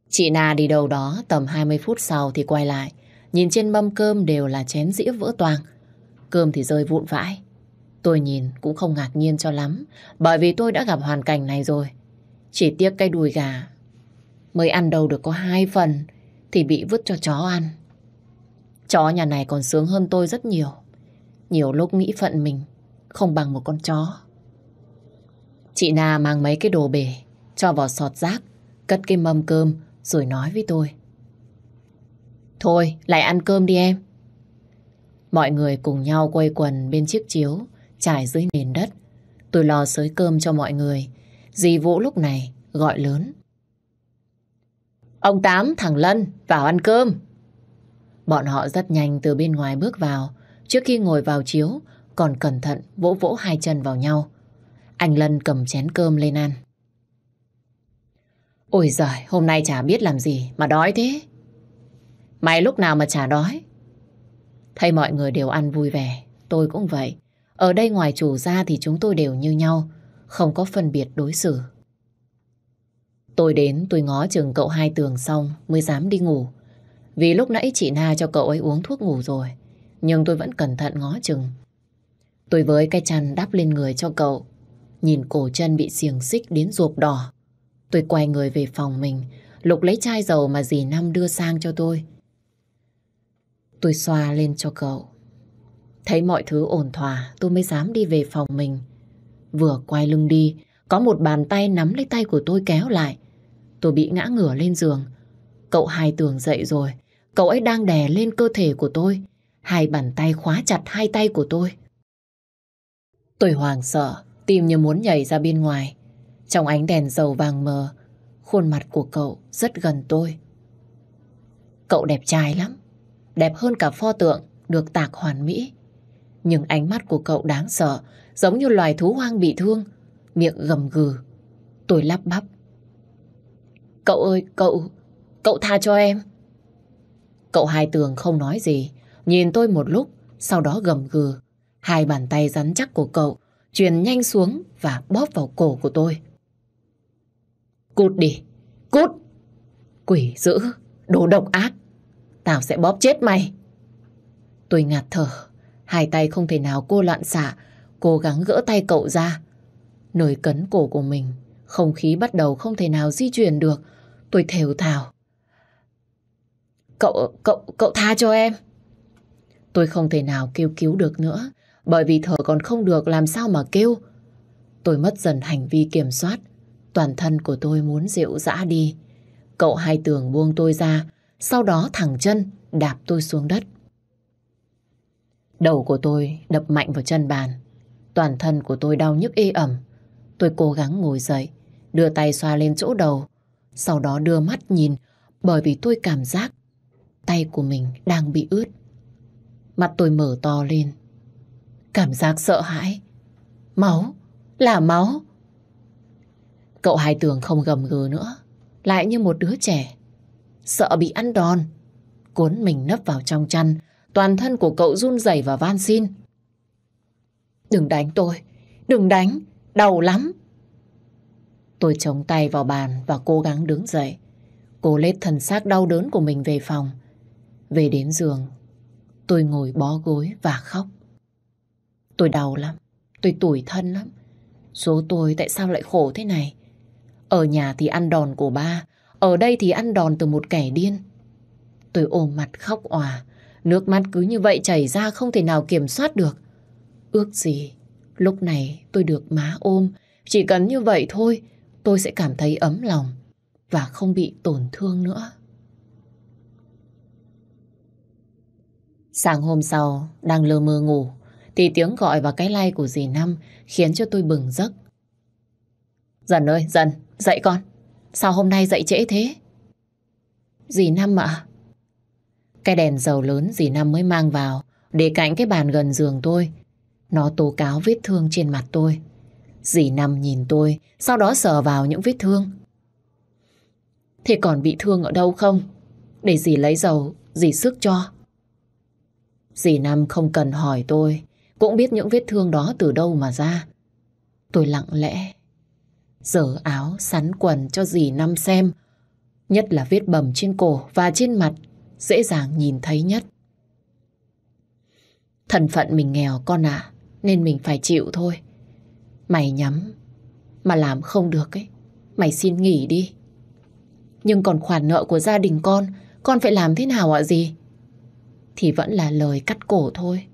Chị Na đi đâu đó tầm 20 phút sau thì quay lại. Nhìn trên mâm cơm đều là chén dĩa vỡ toàn, Cơm thì rơi vụn vãi. Tôi nhìn cũng không ngạc nhiên cho lắm, bởi vì tôi đã gặp hoàn cảnh này rồi. Chỉ tiếc cái đùi gà mới ăn đâu được có hai phần thì bị vứt cho chó ăn. Chó nhà này còn sướng hơn tôi rất nhiều. Nhiều lúc nghĩ phận mình không bằng một con chó. Chị Na mang mấy cái đồ bể cho vào sọt rác, cất cái mâm cơm rồi nói với tôi. Thôi, lại ăn cơm đi em. Mọi người cùng nhau quây quần bên chiếc chiếu trải dưới nền đất. Tôi lo sới cơm cho mọi người. Dì Vũ lúc này gọi lớn. Ông Tám, thằng Lân, vào ăn cơm. Bọn họ rất nhanh từ bên ngoài bước vào. Trước khi ngồi vào chiếu, còn cẩn thận vỗ vỗ hai chân vào nhau. Anh Lân cầm chén cơm lên ăn. Ôi giời, hôm nay chả biết làm gì mà đói thế. Mày lúc nào mà chả đói. Thấy mọi người đều ăn vui vẻ, tôi cũng vậy. Ở đây ngoài chủ ra thì chúng tôi đều như nhau, không có phân biệt đối xử. Tôi đến tôi ngó chừng cậu hai tường xong mới dám đi ngủ. Vì lúc nãy chị Na cho cậu ấy uống thuốc ngủ rồi, nhưng tôi vẫn cẩn thận ngó chừng. Tôi với cái chăn đắp lên người cho cậu, nhìn cổ chân bị xiềng xích đến ruột đỏ. Tôi quay người về phòng mình, lục lấy chai dầu mà dì Năm đưa sang cho tôi. Tôi xoa lên cho cậu. Thấy mọi thứ ổn thỏa, tôi mới dám đi về phòng mình. Vừa quay lưng đi, có một bàn tay nắm lấy tay của tôi kéo lại. Tôi bị ngã ngửa lên giường. Cậu hai tường dậy rồi, cậu ấy đang đè lên cơ thể của tôi. Hai bàn tay khóa chặt hai tay của tôi. Tôi hoàng sợ, tim như muốn nhảy ra bên ngoài. Trong ánh đèn dầu vàng mờ, khuôn mặt của cậu rất gần tôi. Cậu đẹp trai lắm, đẹp hơn cả pho tượng được tạc hoàn mỹ. Nhưng ánh mắt của cậu đáng sợ, giống như loài thú hoang bị thương, miệng gầm gừ. Tôi lắp bắp. Cậu ơi, cậu, cậu tha cho em. Cậu hai tường không nói gì, nhìn tôi một lúc, sau đó gầm gừ. Hai bàn tay rắn chắc của cậu truyền nhanh xuống và bóp vào cổ của tôi. Cút đi, cút! Quỷ dữ, đồ độc ác, tao sẽ bóp chết mày. Tôi ngạt thở, Hai tay không thể nào cô loạn xạ, cố gắng gỡ tay cậu ra. Nổi cấn cổ của mình, không khí bắt đầu không thể nào di chuyển được. Tôi thều thào. Cậu, cậu, cậu tha cho em. Tôi không thể nào kêu cứu được nữa, bởi vì thở còn không được làm sao mà kêu. Tôi mất dần hành vi kiểm soát, toàn thân của tôi muốn dịu dã đi. Cậu hai tường buông tôi ra, sau đó thẳng chân đạp tôi xuống đất. Đầu của tôi đập mạnh vào chân bàn. Toàn thân của tôi đau nhức ê ẩm. Tôi cố gắng ngồi dậy, đưa tay xoa lên chỗ đầu. Sau đó đưa mắt nhìn bởi vì tôi cảm giác tay của mình đang bị ướt. Mặt tôi mở to lên. Cảm giác sợ hãi. Máu, là máu. Cậu hai tường không gầm gừ nữa, lại như một đứa trẻ. Sợ bị ăn đòn, cuốn mình nấp vào trong chăn, toàn thân của cậu run rẩy và van xin. Đừng đánh tôi, đừng đánh, đau lắm. Tôi chống tay vào bàn và cố gắng đứng dậy. Cô lết thần xác đau đớn của mình về phòng. Về đến giường, tôi ngồi bó gối và khóc. Tôi đau lắm, tôi tủi thân lắm. Số tôi tại sao lại khổ thế này? Ở nhà thì ăn đòn của ba, ở đây thì ăn đòn từ một kẻ điên. Tôi ôm mặt khóc òa, Nước mắt cứ như vậy chảy ra không thể nào kiểm soát được. Ước gì, lúc này tôi được má ôm. Chỉ cần như vậy thôi, tôi sẽ cảm thấy ấm lòng và không bị tổn thương nữa. Sáng hôm sau, đang lơ mơ ngủ, thì tiếng gọi và cái lay like của dì Năm khiến cho tôi bừng giấc. Dần ơi, Dần, dậy con. Sao hôm nay dậy trễ thế? Dì Năm ạ, cái đèn dầu lớn dì Năm mới mang vào để cạnh cái bàn gần giường tôi. Nó tố cáo vết thương trên mặt tôi. Dì Năm nhìn tôi, sau đó sờ vào những vết thương. Thế còn bị thương ở đâu không? Để dì lấy dầu, dì sức cho. Dì Năm không cần hỏi tôi, cũng biết những vết thương đó từ đâu mà ra. Tôi lặng lẽ, dở áo, sắn quần cho dì Năm xem, nhất là vết bầm trên cổ và trên mặt dễ dàng nhìn thấy nhất. Thần phận mình nghèo con à, nên mình phải chịu thôi. Mày nhắm, mà làm không được ấy, mày xin nghỉ đi. Nhưng còn khoản nợ của gia đình con, con phải làm thế nào ạ gì? Thì vẫn là lời cắt cổ thôi.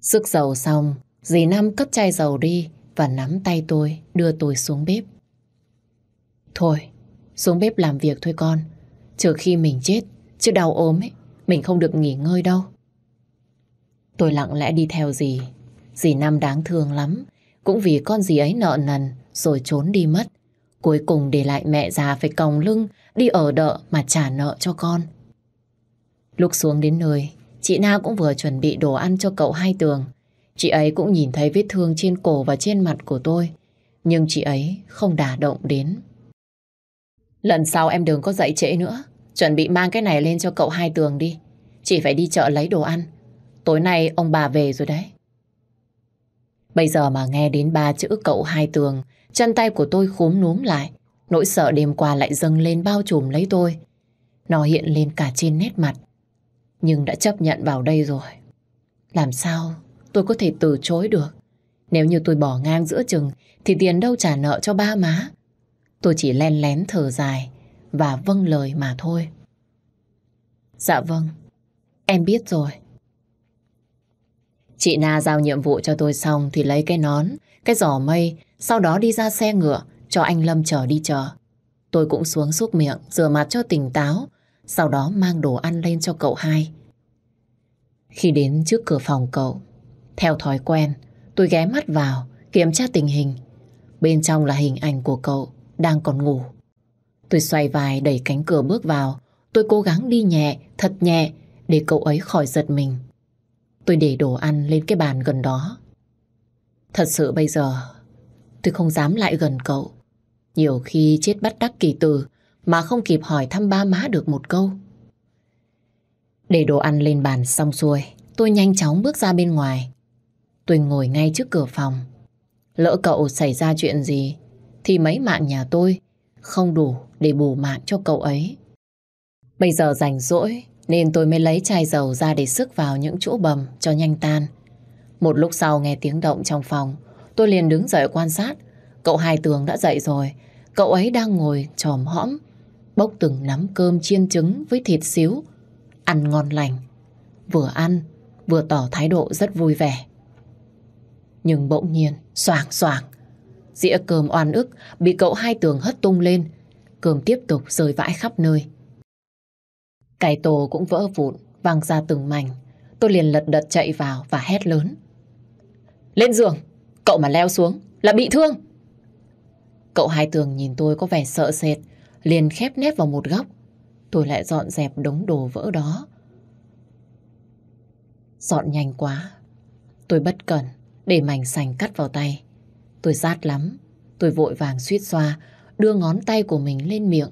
Sức dầu xong, dì Năm cất chai dầu đi và nắm tay tôi, đưa tôi xuống bếp. Thôi, xuống bếp làm việc thôi con. Trừ khi mình chết, chứ đau ốm ấy, mình không được nghỉ ngơi đâu. Tôi lặng lẽ đi theo dì. Dì Nam đáng thương lắm. Cũng vì con dì ấy nợ nần rồi trốn đi mất. Cuối cùng để lại mẹ già phải còng lưng đi ở đợ mà trả nợ cho con. Lúc xuống đến nơi, chị Na cũng vừa chuẩn bị đồ ăn cho cậu hai tường. Chị ấy cũng nhìn thấy vết thương trên cổ và trên mặt của tôi. Nhưng chị ấy không đả động đến. Lần sau em đừng có dậy trễ nữa. Chuẩn bị mang cái này lên cho cậu hai tường đi. Chỉ phải đi chợ lấy đồ ăn. Tối nay ông bà về rồi đấy. Bây giờ mà nghe đến ba chữ cậu hai tường, chân tay của tôi khúm núm lại. Nỗi sợ đêm qua lại dâng lên bao trùm lấy tôi. Nó hiện lên cả trên nét mặt. Nhưng đã chấp nhận vào đây rồi. Làm sao tôi có thể từ chối được? Nếu như tôi bỏ ngang giữa chừng thì tiền đâu trả nợ cho ba má. Tôi chỉ len lén thở dài và vâng lời mà thôi. Dạ vâng, em biết rồi. Chị Na giao nhiệm vụ cho tôi xong thì lấy cái nón, cái giỏ mây, sau đó đi ra xe ngựa cho anh Lâm chở đi chờ Tôi cũng xuống xúc miệng, rửa mặt cho tỉnh táo, sau đó mang đồ ăn lên cho cậu hai. Khi đến trước cửa phòng cậu, theo thói quen, tôi ghé mắt vào, kiểm tra tình hình. Bên trong là hình ảnh của cậu đang còn ngủ. Tôi xoay vài đẩy cánh cửa bước vào. Tôi cố gắng đi nhẹ, thật nhẹ để cậu ấy khỏi giật mình. Tôi để đồ ăn lên cái bàn gần đó. Thật sự bây giờ tôi không dám lại gần cậu. Nhiều khi chết bắt đắc kỳ từ mà không kịp hỏi thăm ba má được một câu. Để đồ ăn lên bàn xong xuôi, tôi nhanh chóng bước ra bên ngoài. Tôi ngồi ngay trước cửa phòng. Lỡ cậu xảy ra chuyện gì thì mấy mạng nhà tôi không đủ để bù mạng cho cậu ấy. Bây giờ rảnh rỗi nên tôi mới lấy chai dầu ra để sức vào những chỗ bầm cho nhanh tan. Một lúc sau nghe tiếng động trong phòng, tôi liền đứng dậy quan sát. Cậu hai tường đã dậy rồi, cậu ấy đang ngồi tròm hõm, bốc từng nắm cơm chiên trứng với thịt xíu, ăn ngon lành. Vừa ăn, vừa tỏ thái độ rất vui vẻ. Nhưng bỗng nhiên, soảng soảng, Dĩa cơm oan ức bị cậu hai tường hất tung lên. Cơm tiếp tục rơi vãi khắp nơi. Cái tổ cũng vỡ vụn, văng ra từng mảnh. Tôi liền lật đật chạy vào và hét lớn. Lên giường, cậu mà leo xuống là bị thương. Cậu hai tường nhìn tôi có vẻ sợ sệt, liền khép nép vào một góc. Tôi lại dọn dẹp đống đồ vỡ đó. Dọn nhanh quá. Tôi bất cẩn, để mảnh sành cắt vào tay. Tôi sát lắm. Tôi vội vàng suýt xoa, đưa ngón tay của mình lên miệng.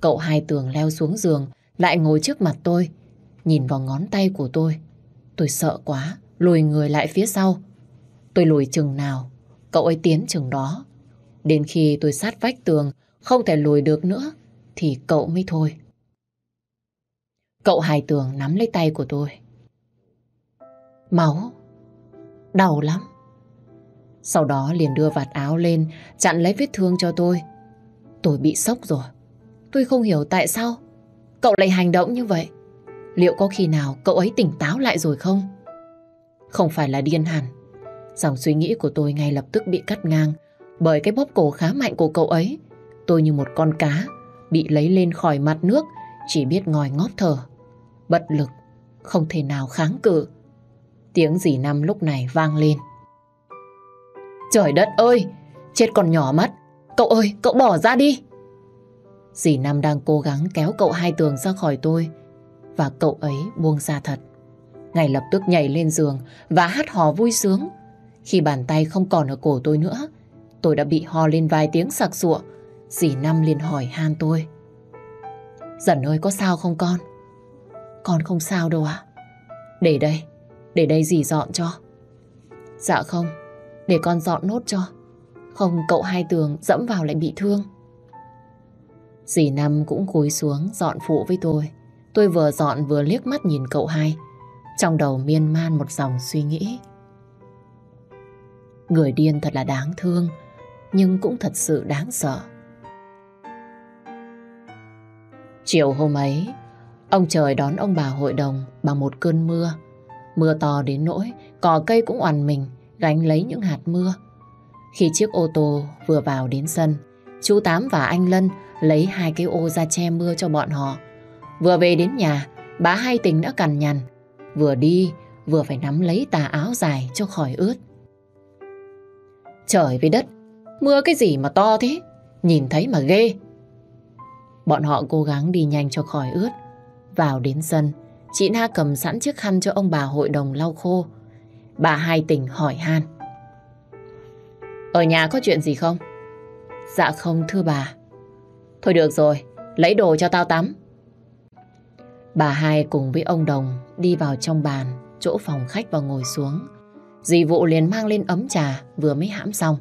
Cậu hai tường leo xuống giường, lại ngồi trước mặt tôi. Nhìn vào ngón tay của tôi. Tôi sợ quá, lùi người lại phía sau. Tôi lùi chừng nào, cậu ấy tiến chừng đó. Đến khi tôi sát vách tường, không thể lùi được nữa, thì cậu mới thôi. Cậu hài tường nắm lấy tay của tôi. Máu, đau lắm. Sau đó liền đưa vạt áo lên Chặn lấy vết thương cho tôi Tôi bị sốc rồi Tôi không hiểu tại sao Cậu lại hành động như vậy Liệu có khi nào cậu ấy tỉnh táo lại rồi không? Không phải là điên hẳn Dòng suy nghĩ của tôi ngay lập tức bị cắt ngang Bởi cái bóp cổ khá mạnh của cậu ấy Tôi như một con cá Bị lấy lên khỏi mặt nước Chỉ biết ngòi ngóp thở Bất lực Không thể nào kháng cự Tiếng dì năm lúc này vang lên Trời đất ơi, chết còn nhỏ mắt. Cậu ơi, cậu bỏ ra đi. Dì Nam đang cố gắng kéo cậu hai tường ra khỏi tôi. Và cậu ấy buông ra thật. Ngay lập tức nhảy lên giường và hát hò vui sướng. Khi bàn tay không còn ở cổ tôi nữa, tôi đã bị ho lên vài tiếng sặc sụa. Dì Nam liền hỏi han tôi. Dần ơi, có sao không con? Con không sao đâu ạ. Để đây, để đây dì dọn cho. Dạ không, để con dọn nốt cho Không cậu hai tường dẫm vào lại bị thương Dì Năm cũng cúi xuống dọn phụ với tôi Tôi vừa dọn vừa liếc mắt nhìn cậu hai Trong đầu miên man một dòng suy nghĩ Người điên thật là đáng thương Nhưng cũng thật sự đáng sợ Chiều hôm ấy Ông trời đón ông bà hội đồng Bằng một cơn mưa Mưa to đến nỗi Cỏ cây cũng oằn mình gánh lấy những hạt mưa. Khi chiếc ô tô vừa vào đến sân, chú Tám và anh Lân lấy hai cái ô ra che mưa cho bọn họ. Vừa về đến nhà, bà hai tình đã cằn nhằn, vừa đi vừa phải nắm lấy tà áo dài cho khỏi ướt. Trời với đất, mưa cái gì mà to thế, nhìn thấy mà ghê. Bọn họ cố gắng đi nhanh cho khỏi ướt. Vào đến sân, chị Na cầm sẵn chiếc khăn cho ông bà hội đồng lau khô bà hai tình hỏi han. Ở nhà có chuyện gì không? Dạ không thưa bà. Thôi được rồi, lấy đồ cho tao tắm. Bà hai cùng với ông Đồng đi vào trong bàn, chỗ phòng khách và ngồi xuống. Dì vụ liền mang lên ấm trà vừa mới hãm xong.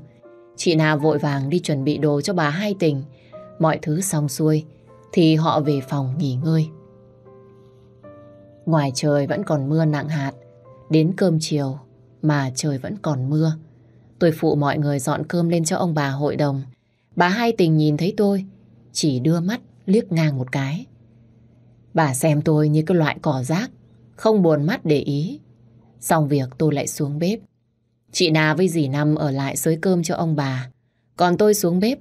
Chị Na vội vàng đi chuẩn bị đồ cho bà hai tình. Mọi thứ xong xuôi thì họ về phòng nghỉ ngơi. Ngoài trời vẫn còn mưa nặng hạt, Đến cơm chiều mà trời vẫn còn mưa. Tôi phụ mọi người dọn cơm lên cho ông bà hội đồng. Bà hai tình nhìn thấy tôi, chỉ đưa mắt liếc ngang một cái. Bà xem tôi như cái loại cỏ rác, không buồn mắt để ý. Xong việc tôi lại xuống bếp. Chị Na với dì Năm ở lại xới cơm cho ông bà. Còn tôi xuống bếp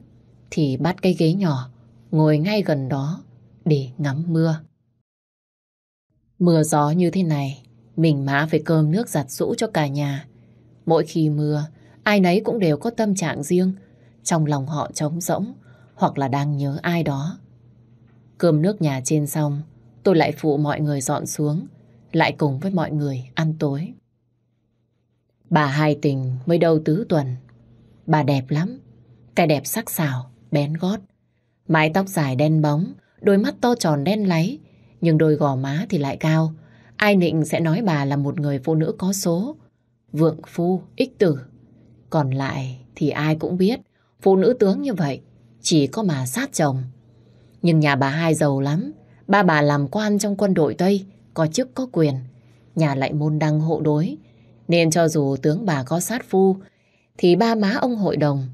thì bắt cái ghế nhỏ, ngồi ngay gần đó để ngắm mưa. Mưa gió như thế này mình má phải cơm nước giặt rũ cho cả nhà. Mỗi khi mưa, ai nấy cũng đều có tâm trạng riêng. Trong lòng họ trống rỗng hoặc là đang nhớ ai đó. Cơm nước nhà trên xong, tôi lại phụ mọi người dọn xuống, lại cùng với mọi người ăn tối. Bà hai tình mới đầu tứ tuần. Bà đẹp lắm, cái đẹp sắc sảo, bén gót. Mái tóc dài đen bóng, đôi mắt to tròn đen láy, nhưng đôi gò má thì lại cao, Ai nịnh sẽ nói bà là một người phụ nữ có số, vượng phu, ích tử. Còn lại thì ai cũng biết, phụ nữ tướng như vậy chỉ có mà sát chồng. Nhưng nhà bà hai giàu lắm, ba bà làm quan trong quân đội Tây, có chức có quyền. Nhà lại môn đăng hộ đối, nên cho dù tướng bà có sát phu, thì ba má ông hội đồng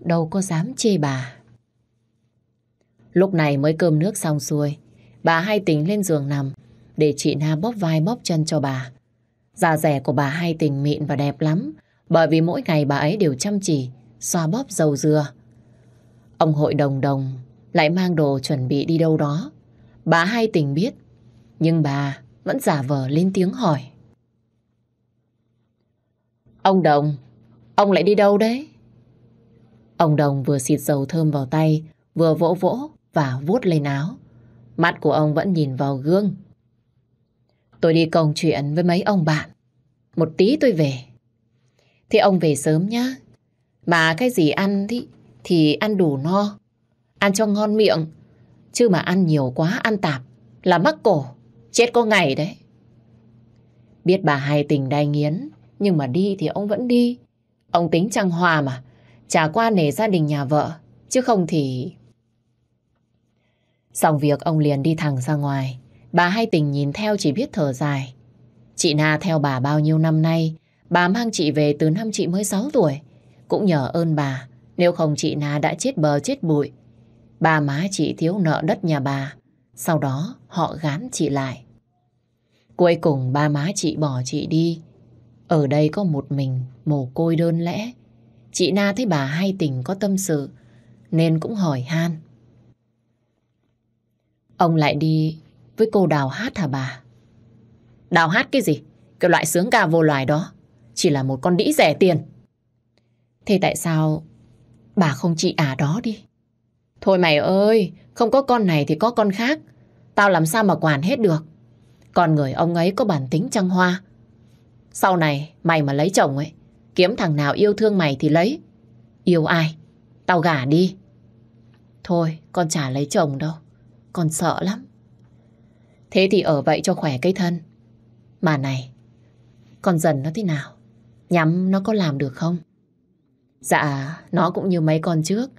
đâu có dám chê bà. Lúc này mới cơm nước xong xuôi, bà hai tính lên giường nằm, để chị Na bóp vai bóp chân cho bà. Da dạ rẻ của bà hay tình mịn và đẹp lắm, bởi vì mỗi ngày bà ấy đều chăm chỉ, xoa bóp dầu dừa. Ông hội đồng đồng lại mang đồ chuẩn bị đi đâu đó. Bà hai tình biết, nhưng bà vẫn giả vờ lên tiếng hỏi. Ông Đồng, ông lại đi đâu đấy? Ông Đồng vừa xịt dầu thơm vào tay, vừa vỗ vỗ và vuốt lên áo. Mắt của ông vẫn nhìn vào gương Tôi đi công chuyện với mấy ông bạn. Một tí tôi về. thì ông về sớm nhá. Mà cái gì ăn thì, thì ăn đủ no. Ăn cho ngon miệng. Chứ mà ăn nhiều quá, ăn tạp. Là mắc cổ. Chết có ngày đấy. Biết bà hai tình đai nghiến. Nhưng mà đi thì ông vẫn đi. Ông tính trăng hòa mà. Chả qua nề gia đình nhà vợ. Chứ không thì... Xong việc ông liền đi thẳng ra ngoài. Bà Hai Tình nhìn theo chỉ biết thở dài. Chị Na theo bà bao nhiêu năm nay, bà mang chị về từ năm chị mới 6 tuổi. Cũng nhờ ơn bà, nếu không chị Na đã chết bờ chết bụi. Bà má chị thiếu nợ đất nhà bà, sau đó họ gán chị lại. Cuối cùng ba má chị bỏ chị đi. Ở đây có một mình, mồ côi đơn lẽ. Chị Na thấy bà Hai Tình có tâm sự, nên cũng hỏi han. Ông lại đi với cô Đào hát hả bà? Đào hát cái gì? Cái loại sướng ca vô loài đó. Chỉ là một con đĩ rẻ tiền. Thế tại sao bà không trị à đó đi? Thôi mày ơi, không có con này thì có con khác. Tao làm sao mà quản hết được. còn người ông ấy có bản tính trăng hoa. Sau này mày mà lấy chồng ấy, kiếm thằng nào yêu thương mày thì lấy. Yêu ai? Tao gả đi. Thôi, con chả lấy chồng đâu. Con sợ lắm. Thế thì ở vậy cho khỏe cây thân. Mà này, con dần nó thế nào? Nhắm nó có làm được không? Dạ, nó cũng như mấy con trước.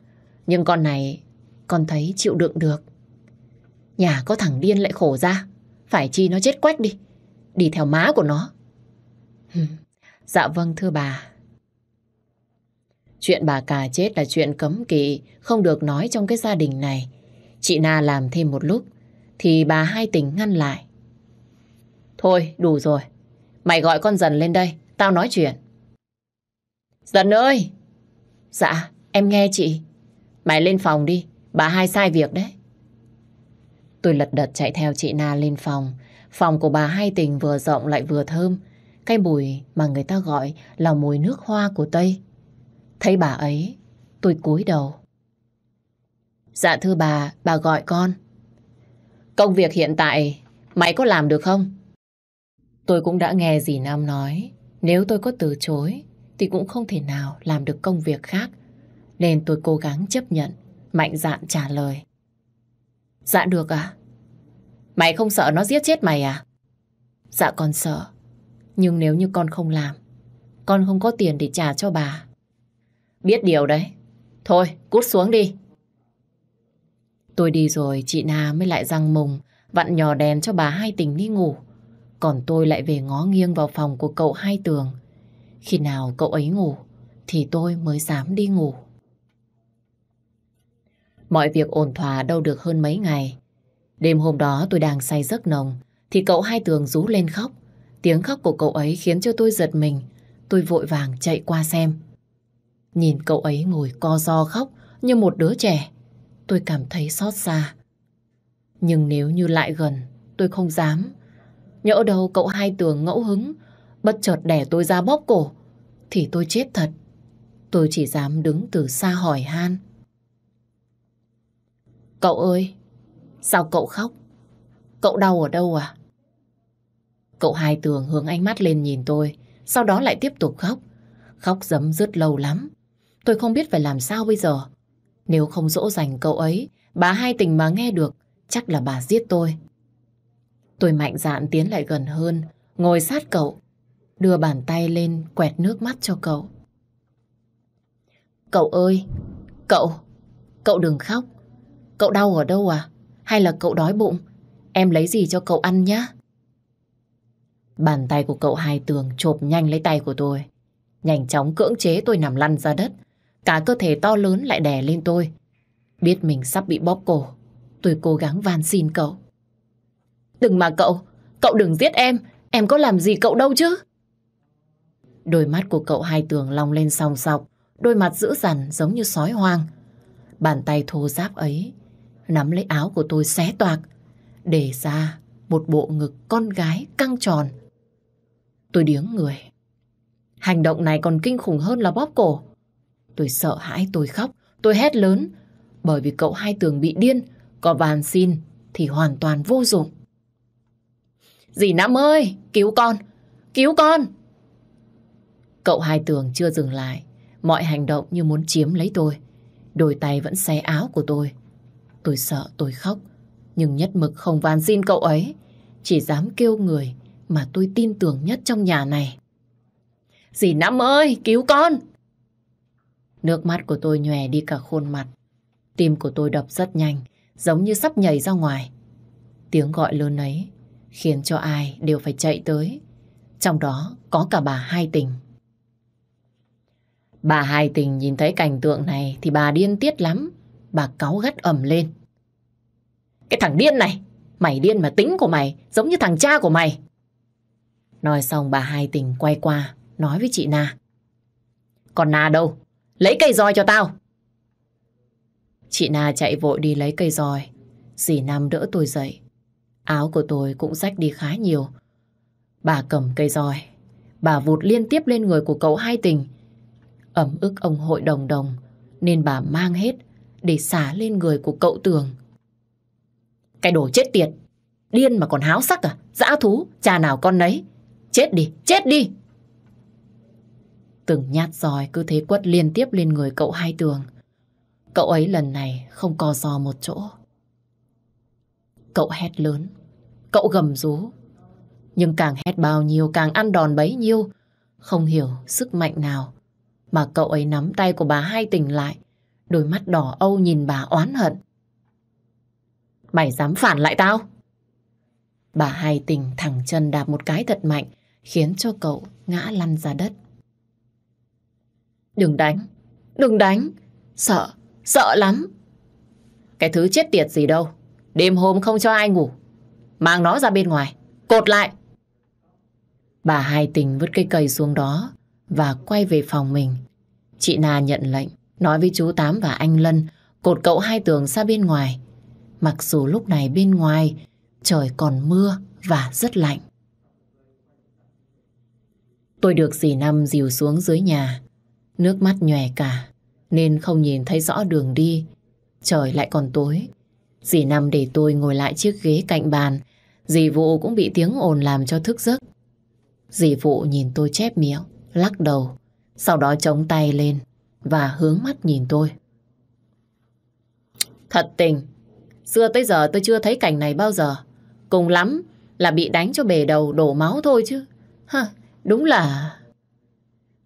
Nhưng con này, con thấy chịu đựng được. Nhà có thằng điên lại khổ ra. Phải chi nó chết quách đi. Đi theo má của nó. dạ vâng thưa bà. Chuyện bà cà chết là chuyện cấm kỵ, không được nói trong cái gia đình này. Chị Na làm thêm một lúc, thì bà hai tình ngăn lại. Thôi, đủ rồi. Mày gọi con dần lên đây, tao nói chuyện. Dần ơi! Dạ, em nghe chị. Mày lên phòng đi, bà hai sai việc đấy. Tôi lật đật chạy theo chị Na lên phòng. Phòng của bà hai tình vừa rộng lại vừa thơm. Cái mùi mà người ta gọi là mùi nước hoa của Tây. Thấy bà ấy, tôi cúi đầu. Dạ thưa bà, bà gọi con. Công việc hiện tại mày có làm được không? Tôi cũng đã nghe dì Nam nói nếu tôi có từ chối thì cũng không thể nào làm được công việc khác nên tôi cố gắng chấp nhận mạnh dạn trả lời. Dạ được à? Mày không sợ nó giết chết mày à? Dạ con sợ nhưng nếu như con không làm con không có tiền để trả cho bà. Biết điều đấy. Thôi, cút xuống đi. Tôi đi rồi chị Na mới lại răng mùng vặn nhỏ đèn cho bà hai tỉnh đi ngủ. Còn tôi lại về ngó nghiêng vào phòng của cậu hai tường. Khi nào cậu ấy ngủ thì tôi mới dám đi ngủ. Mọi việc ổn thỏa đâu được hơn mấy ngày. Đêm hôm đó tôi đang say giấc nồng thì cậu hai tường rú lên khóc. Tiếng khóc của cậu ấy khiến cho tôi giật mình. Tôi vội vàng chạy qua xem. Nhìn cậu ấy ngồi co do khóc như một đứa trẻ tôi cảm thấy xót xa. Nhưng nếu như lại gần, tôi không dám. Nhỡ đâu cậu hai tường ngẫu hứng, bất chợt đẻ tôi ra bóp cổ, thì tôi chết thật. Tôi chỉ dám đứng từ xa hỏi han. Cậu ơi, sao cậu khóc? Cậu đau ở đâu à? Cậu hai tường hướng ánh mắt lên nhìn tôi, sau đó lại tiếp tục khóc. Khóc dấm dứt lâu lắm. Tôi không biết phải làm sao bây giờ. Nếu không dỗ dành cậu ấy, bà hai tình mà nghe được, chắc là bà giết tôi. Tôi mạnh dạn tiến lại gần hơn, ngồi sát cậu, đưa bàn tay lên quẹt nước mắt cho cậu. Cậu ơi, cậu, cậu đừng khóc. Cậu đau ở đâu à? Hay là cậu đói bụng? Em lấy gì cho cậu ăn nhá? Bàn tay của cậu hai tường chộp nhanh lấy tay của tôi. Nhanh chóng cưỡng chế tôi nằm lăn ra đất, Cả cơ thể to lớn lại đè lên tôi. Biết mình sắp bị bóp cổ, tôi cố gắng van xin cậu. Đừng mà cậu, cậu đừng giết em, em có làm gì cậu đâu chứ. Đôi mắt của cậu hai tường long lên sòng sọc, đôi mặt dữ dằn giống như sói hoang. Bàn tay thô giáp ấy, nắm lấy áo của tôi xé toạc, để ra một bộ ngực con gái căng tròn. Tôi điếng người. Hành động này còn kinh khủng hơn là bóp cổ. Tôi sợ hãi, tôi khóc, tôi hét lớn. Bởi vì cậu hai tường bị điên, có bàn xin thì hoàn toàn vô dụng. Dì Năm ơi, cứu con, cứu con. Cậu hai tường chưa dừng lại, mọi hành động như muốn chiếm lấy tôi. Đôi tay vẫn xé áo của tôi. Tôi sợ, tôi khóc, nhưng nhất mực không van xin cậu ấy. Chỉ dám kêu người mà tôi tin tưởng nhất trong nhà này. Dì Năm ơi, cứu con! Nước mắt của tôi nhòe đi cả khuôn mặt. Tim của tôi đập rất nhanh, giống như sắp nhảy ra ngoài. Tiếng gọi lớn ấy khiến cho ai đều phải chạy tới. Trong đó có cả bà Hai Tình. Bà Hai Tình nhìn thấy cảnh tượng này thì bà điên tiết lắm. Bà cáu gắt ẩm lên. Cái thằng điên này, mày điên mà tính của mày giống như thằng cha của mày. Nói xong bà Hai Tình quay qua nói với chị Na. Còn Na đâu? Lấy cây roi cho tao. Chị Na chạy vội đi lấy cây roi. Dì Nam đỡ tôi dậy. Áo của tôi cũng rách đi khá nhiều. Bà cầm cây roi. Bà vụt liên tiếp lên người của cậu hai tình. Ẩm ức ông hội đồng đồng. Nên bà mang hết để xả lên người của cậu tường. Cái đồ chết tiệt. Điên mà còn háo sắc à? Dã thú, cha nào con nấy. Chết đi, chết đi. Từng nhát roi cứ thế quất liên tiếp lên người cậu hai tường. Cậu ấy lần này không co giò một chỗ. Cậu hét lớn, cậu gầm rú. Nhưng càng hét bao nhiêu càng ăn đòn bấy nhiêu. Không hiểu sức mạnh nào mà cậu ấy nắm tay của bà hai tỉnh lại. Đôi mắt đỏ âu nhìn bà oán hận. Mày dám phản lại tao? Bà hai tình thẳng chân đạp một cái thật mạnh khiến cho cậu ngã lăn ra đất. Đừng đánh, đừng đánh. Sợ, sợ lắm. Cái thứ chết tiệt gì đâu. Đêm hôm không cho ai ngủ. Mang nó ra bên ngoài, cột lại. Bà hai tình vứt cây cây xuống đó và quay về phòng mình. Chị Na nhận lệnh, nói với chú Tám và anh Lân cột cậu hai tường ra bên ngoài. Mặc dù lúc này bên ngoài trời còn mưa và rất lạnh. Tôi được dì Năm dìu xuống dưới nhà. Nước mắt nhòe cả, nên không nhìn thấy rõ đường đi. Trời lại còn tối. Dì nằm để tôi ngồi lại chiếc ghế cạnh bàn. Dì Vũ cũng bị tiếng ồn làm cho thức giấc. Dì Vũ nhìn tôi chép miệng, lắc đầu. Sau đó chống tay lên và hướng mắt nhìn tôi. Thật tình, xưa tới giờ tôi chưa thấy cảnh này bao giờ. Cùng lắm là bị đánh cho bể đầu đổ máu thôi chứ. Hả, đúng là...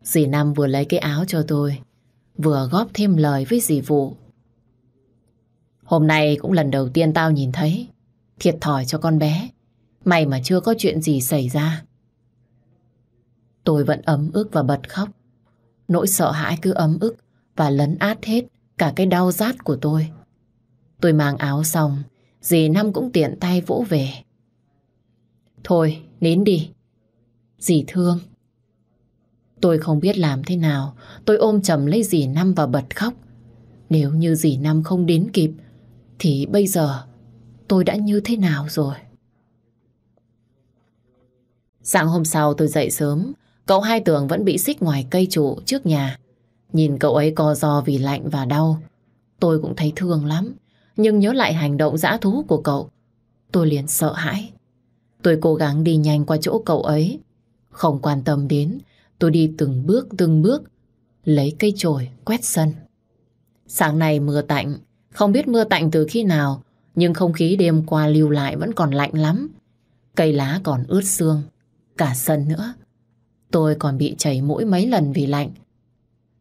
Dì Nam vừa lấy cái áo cho tôi, vừa góp thêm lời với dì Vũ. Hôm nay cũng lần đầu tiên tao nhìn thấy, thiệt thòi cho con bé. May mà chưa có chuyện gì xảy ra. Tôi vẫn ấm ức và bật khóc. Nỗi sợ hãi cứ ấm ức và lấn át hết cả cái đau rát của tôi. Tôi mang áo xong, dì Năm cũng tiện tay vỗ về. Thôi, nín đi. Dì thương, Tôi không biết làm thế nào, tôi ôm chầm lấy dì Năm và bật khóc. Nếu như dì Năm không đến kịp, thì bây giờ tôi đã như thế nào rồi? Sáng hôm sau tôi dậy sớm, cậu hai tường vẫn bị xích ngoài cây trụ trước nhà. Nhìn cậu ấy co do vì lạnh và đau. Tôi cũng thấy thương lắm, nhưng nhớ lại hành động dã thú của cậu. Tôi liền sợ hãi. Tôi cố gắng đi nhanh qua chỗ cậu ấy, không quan tâm đến Tôi đi từng bước từng bước, lấy cây chổi quét sân. Sáng nay mưa tạnh, không biết mưa tạnh từ khi nào, nhưng không khí đêm qua lưu lại vẫn còn lạnh lắm. Cây lá còn ướt xương, cả sân nữa. Tôi còn bị chảy mũi mấy lần vì lạnh.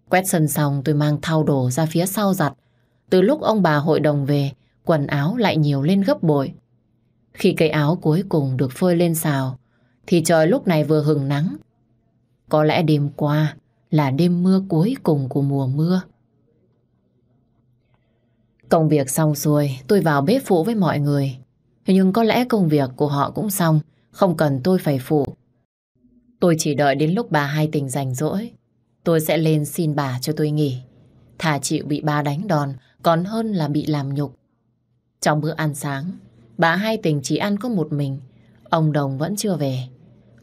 Quét sân xong tôi mang thau đồ ra phía sau giặt. Từ lúc ông bà hội đồng về, quần áo lại nhiều lên gấp bội. Khi cây áo cuối cùng được phơi lên xào, thì trời lúc này vừa hừng nắng, có lẽ đêm qua là đêm mưa cuối cùng của mùa mưa. Công việc xong xuôi, tôi vào bếp phụ với mọi người. Nhưng có lẽ công việc của họ cũng xong, không cần tôi phải phụ. Tôi chỉ đợi đến lúc bà hai tình rảnh rỗi. Tôi sẽ lên xin bà cho tôi nghỉ. Thà chịu bị bà đánh đòn, còn hơn là bị làm nhục. Trong bữa ăn sáng, bà hai tình chỉ ăn có một mình. Ông Đồng vẫn chưa về.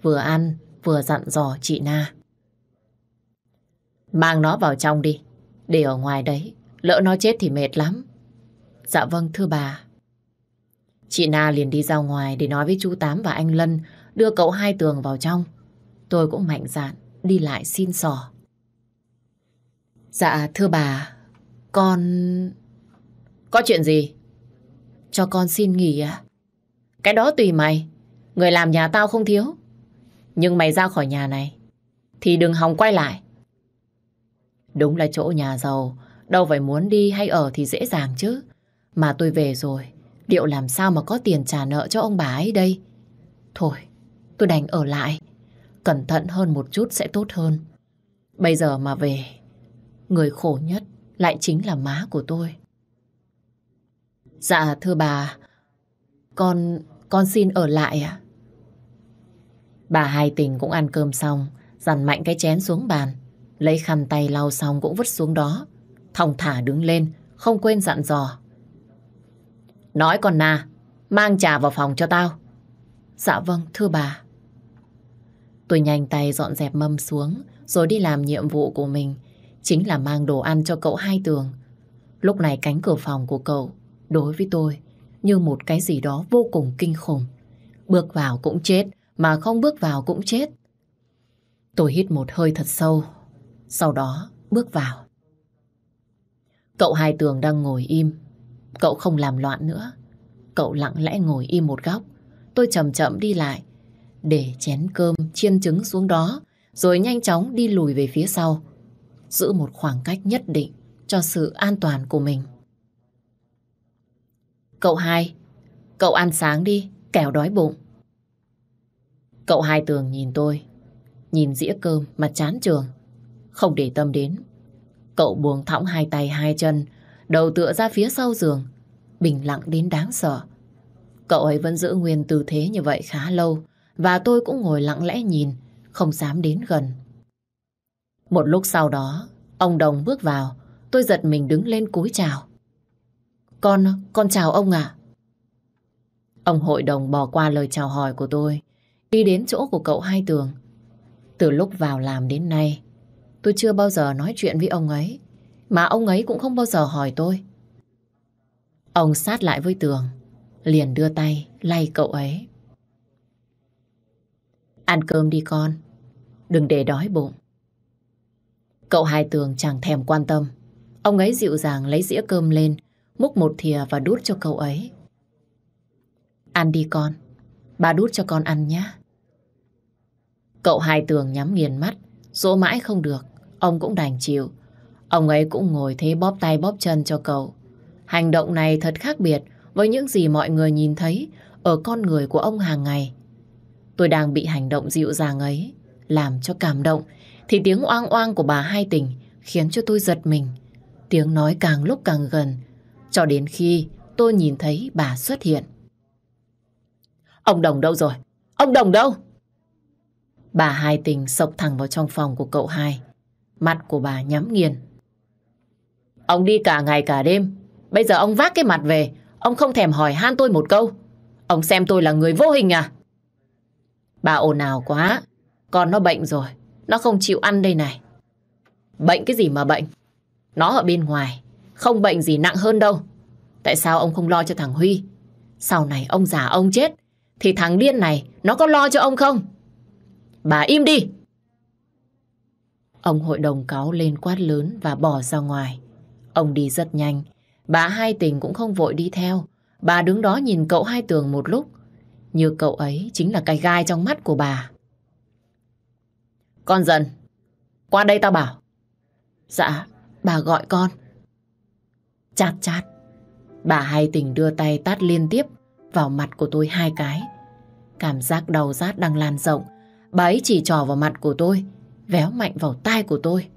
Vừa ăn, vừa dặn dò chị Na. Mang nó vào trong đi, để ở ngoài đấy, lỡ nó chết thì mệt lắm. Dạ vâng thưa bà. Chị Na liền đi ra ngoài để nói với chú Tám và anh Lân đưa cậu hai tường vào trong. Tôi cũng mạnh dạn đi lại xin sò. Dạ thưa bà, con... Có chuyện gì? Cho con xin nghỉ ạ. Cái đó tùy mày, người làm nhà tao không thiếu. Nhưng mày ra khỏi nhà này Thì đừng hòng quay lại Đúng là chỗ nhà giàu Đâu phải muốn đi hay ở thì dễ dàng chứ Mà tôi về rồi điệu làm sao mà có tiền trả nợ cho ông bà ấy đây Thôi Tôi đành ở lại Cẩn thận hơn một chút sẽ tốt hơn Bây giờ mà về Người khổ nhất lại chính là má của tôi Dạ thưa bà Con Con xin ở lại ạ Bà hai tình cũng ăn cơm xong, dằn mạnh cái chén xuống bàn. Lấy khăn tay lau xong cũng vứt xuống đó. Thòng thả đứng lên, không quên dặn dò. Nói con na mang trà vào phòng cho tao. Dạ vâng, thưa bà. Tôi nhanh tay dọn dẹp mâm xuống, rồi đi làm nhiệm vụ của mình. Chính là mang đồ ăn cho cậu hai tường. Lúc này cánh cửa phòng của cậu, đối với tôi, như một cái gì đó vô cùng kinh khủng. Bước vào cũng chết, mà không bước vào cũng chết. Tôi hít một hơi thật sâu, sau đó bước vào. Cậu hai tường đang ngồi im, cậu không làm loạn nữa. Cậu lặng lẽ ngồi im một góc, tôi chậm chậm đi lại, để chén cơm chiên trứng xuống đó, rồi nhanh chóng đi lùi về phía sau, giữ một khoảng cách nhất định cho sự an toàn của mình. Cậu hai, cậu ăn sáng đi, kẻo đói bụng. Cậu hai tường nhìn tôi, nhìn dĩa cơm mặt chán trường, không để tâm đến. Cậu buông thõng hai tay hai chân, đầu tựa ra phía sau giường, bình lặng đến đáng sợ. Cậu ấy vẫn giữ nguyên tư thế như vậy khá lâu, và tôi cũng ngồi lặng lẽ nhìn, không dám đến gần. Một lúc sau đó, ông Đồng bước vào, tôi giật mình đứng lên cúi chào. Con, con chào ông ạ. Ông hội đồng bỏ qua lời chào hỏi của tôi, Đi đến chỗ của cậu hai tường. Từ lúc vào làm đến nay, tôi chưa bao giờ nói chuyện với ông ấy. Mà ông ấy cũng không bao giờ hỏi tôi. Ông sát lại với tường, liền đưa tay lay cậu ấy. Ăn cơm đi con, đừng để đói bụng. Cậu hai tường chẳng thèm quan tâm. Ông ấy dịu dàng lấy dĩa cơm lên, múc một thìa và đút cho cậu ấy. Ăn đi con, bà đút cho con ăn nhé. Cậu hai tường nhắm nghiền mắt, dỗ mãi không được, ông cũng đành chịu. Ông ấy cũng ngồi thế bóp tay bóp chân cho cậu. Hành động này thật khác biệt với những gì mọi người nhìn thấy ở con người của ông hàng ngày. Tôi đang bị hành động dịu dàng ấy làm cho cảm động thì tiếng oang oang của bà hai tình khiến cho tôi giật mình. Tiếng nói càng lúc càng gần cho đến khi tôi nhìn thấy bà xuất hiện. Ông Đồng đâu rồi? Ông Đồng đâu? Bà hai tình sộc thẳng vào trong phòng của cậu hai. Mặt của bà nhắm nghiền. Ông đi cả ngày cả đêm. Bây giờ ông vác cái mặt về. Ông không thèm hỏi han tôi một câu. Ông xem tôi là người vô hình à? Bà ồn ào quá. Con nó bệnh rồi. Nó không chịu ăn đây này. Bệnh cái gì mà bệnh? Nó ở bên ngoài. Không bệnh gì nặng hơn đâu. Tại sao ông không lo cho thằng Huy? Sau này ông già ông chết. Thì thằng điên này nó có lo cho ông không? Bà im đi! Ông hội đồng cáo lên quát lớn và bỏ ra ngoài. Ông đi rất nhanh. Bà hai tình cũng không vội đi theo. Bà đứng đó nhìn cậu hai tường một lúc. Như cậu ấy chính là cái gai trong mắt của bà. Con dần, qua đây tao bảo. Dạ, bà gọi con. Chát chát. Bà hai tình đưa tay tát liên tiếp vào mặt của tôi hai cái. Cảm giác đầu rát đang lan rộng Bà ấy chỉ trò vào mặt của tôi, véo mạnh vào tai của tôi.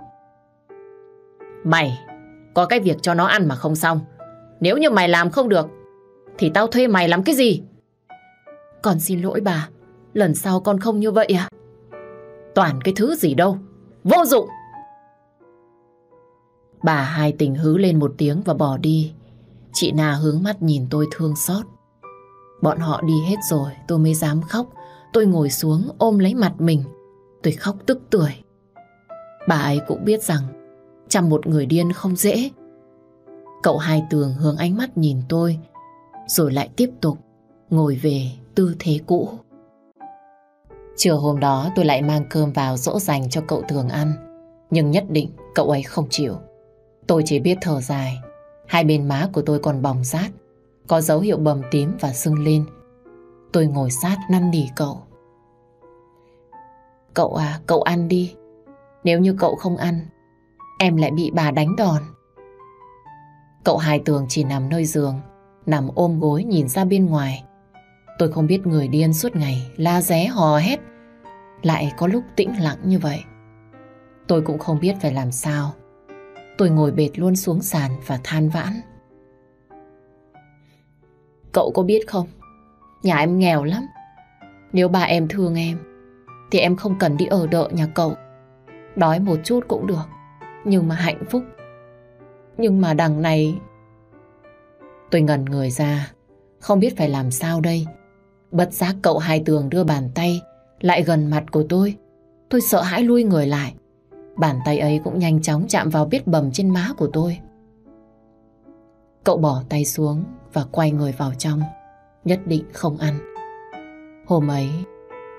Mày, có cái việc cho nó ăn mà không xong. Nếu như mày làm không được, thì tao thuê mày làm cái gì? Con xin lỗi bà, lần sau con không như vậy à? Toàn cái thứ gì đâu, vô dụng! Bà hai tình hứ lên một tiếng và bỏ đi. Chị Na hướng mắt nhìn tôi thương xót. Bọn họ đi hết rồi, tôi mới dám khóc Tôi ngồi xuống ôm lấy mặt mình Tôi khóc tức tuổi Bà ấy cũng biết rằng Chăm một người điên không dễ Cậu hai tường hướng ánh mắt nhìn tôi Rồi lại tiếp tục Ngồi về tư thế cũ Chiều hôm đó tôi lại mang cơm vào dỗ dành cho cậu thường ăn Nhưng nhất định cậu ấy không chịu Tôi chỉ biết thở dài Hai bên má của tôi còn bỏng rát Có dấu hiệu bầm tím và sưng lên Tôi ngồi sát năn nỉ cậu. Cậu à, cậu ăn đi. Nếu như cậu không ăn, em lại bị bà đánh đòn. Cậu hai Tường chỉ nằm nơi giường, nằm ôm gối nhìn ra bên ngoài. Tôi không biết người điên suốt ngày la ré hò hét, lại có lúc tĩnh lặng như vậy. Tôi cũng không biết phải làm sao. Tôi ngồi bệt luôn xuống sàn và than vãn. Cậu có biết không? Nhà em nghèo lắm. Nếu ba em thương em, thì em không cần đi ở đợi nhà cậu. Đói một chút cũng được, nhưng mà hạnh phúc. Nhưng mà đằng này... Tôi ngẩn người ra, không biết phải làm sao đây. Bất giác cậu hai tường đưa bàn tay lại gần mặt của tôi. Tôi sợ hãi lui người lại. Bàn tay ấy cũng nhanh chóng chạm vào biết bầm trên má của tôi. Cậu bỏ tay xuống và quay người vào trong nhất định không ăn. Hôm ấy,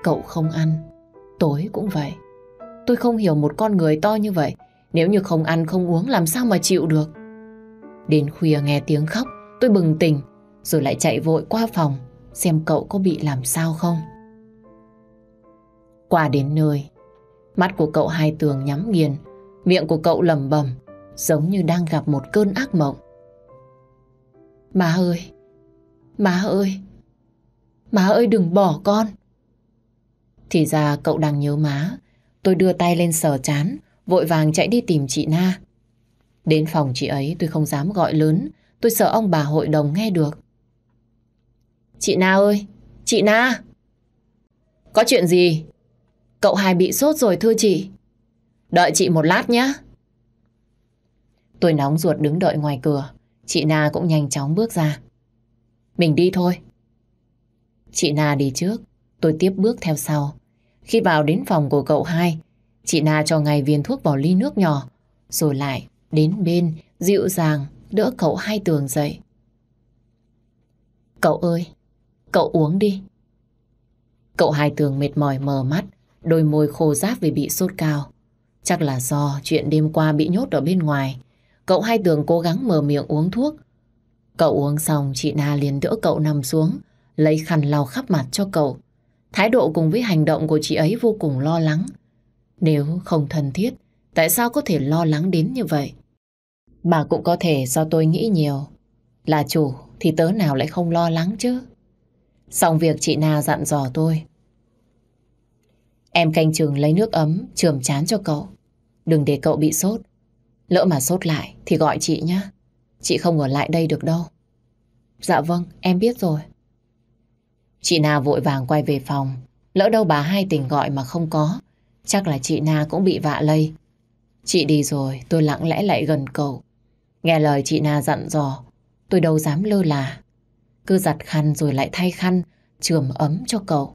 cậu không ăn, tối cũng vậy. Tôi không hiểu một con người to như vậy, nếu như không ăn không uống làm sao mà chịu được. Đến khuya nghe tiếng khóc, tôi bừng tỉnh, rồi lại chạy vội qua phòng, xem cậu có bị làm sao không. Qua đến nơi, mắt của cậu hai tường nhắm nghiền, miệng của cậu lẩm bẩm giống như đang gặp một cơn ác mộng. Má ơi, Má ơi! Má ơi đừng bỏ con! Thì ra cậu đang nhớ má. Tôi đưa tay lên sờ chán, vội vàng chạy đi tìm chị Na. Đến phòng chị ấy tôi không dám gọi lớn, tôi sợ ông bà hội đồng nghe được. Chị Na ơi! Chị Na! Có chuyện gì? Cậu hai bị sốt rồi thưa chị. Đợi chị một lát nhé. Tôi nóng ruột đứng đợi ngoài cửa. Chị Na cũng nhanh chóng bước ra. Mình đi thôi. Chị Na đi trước, tôi tiếp bước theo sau. Khi vào đến phòng của cậu hai, chị Na cho ngay viên thuốc vào ly nước nhỏ, rồi lại đến bên dịu dàng đỡ cậu hai tường dậy. Cậu ơi, cậu uống đi. Cậu hai tường mệt mỏi mờ mắt, đôi môi khô ráp vì bị sốt cao. Chắc là do chuyện đêm qua bị nhốt ở bên ngoài. Cậu hai tường cố gắng mở miệng uống thuốc, Cậu uống xong, chị Na liền đỡ cậu nằm xuống, lấy khăn lau khắp mặt cho cậu. Thái độ cùng với hành động của chị ấy vô cùng lo lắng. Nếu không thân thiết, tại sao có thể lo lắng đến như vậy? bà cũng có thể do tôi nghĩ nhiều. Là chủ thì tớ nào lại không lo lắng chứ? Xong việc chị Na dặn dò tôi. Em canh chừng lấy nước ấm, chườm chán cho cậu. Đừng để cậu bị sốt. Lỡ mà sốt lại thì gọi chị nhé. Chị không ở lại đây được đâu. Dạ vâng, em biết rồi. Chị Na vội vàng quay về phòng. Lỡ đâu bà hai tình gọi mà không có. Chắc là chị Na cũng bị vạ lây. Chị đi rồi, tôi lặng lẽ lại gần cậu. Nghe lời chị Na dặn dò, tôi đâu dám lơ là. Cứ giặt khăn rồi lại thay khăn, trường ấm cho cậu.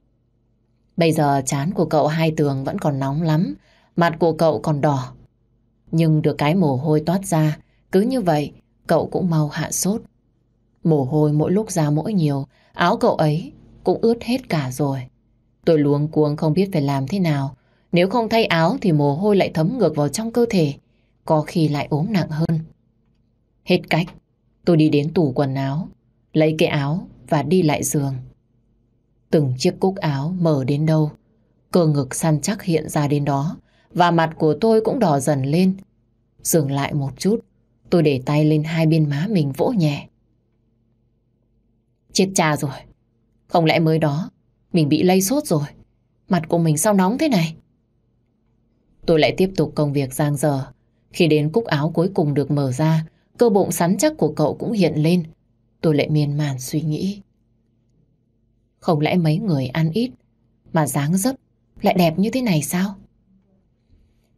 Bây giờ chán của cậu hai tường vẫn còn nóng lắm, mặt của cậu còn đỏ. Nhưng được cái mồ hôi toát ra, cứ như vậy cậu cũng mau hạ sốt. Mồ hôi mỗi lúc ra mỗi nhiều, áo cậu ấy cũng ướt hết cả rồi. Tôi luống cuống không biết phải làm thế nào. Nếu không thay áo thì mồ hôi lại thấm ngược vào trong cơ thể, có khi lại ốm nặng hơn. Hết cách, tôi đi đến tủ quần áo, lấy cái áo và đi lại giường. Từng chiếc cúc áo mở đến đâu, cơ ngực săn chắc hiện ra đến đó, và mặt của tôi cũng đỏ dần lên. Dừng lại một chút, Tôi để tay lên hai bên má mình vỗ nhẹ. Chết cha rồi. Không lẽ mới đó mình bị lây sốt rồi. Mặt của mình sao nóng thế này? Tôi lại tiếp tục công việc giang dở. Khi đến cúc áo cuối cùng được mở ra, cơ bụng sắn chắc của cậu cũng hiện lên. Tôi lại miên man suy nghĩ. Không lẽ mấy người ăn ít mà dáng dấp lại đẹp như thế này sao?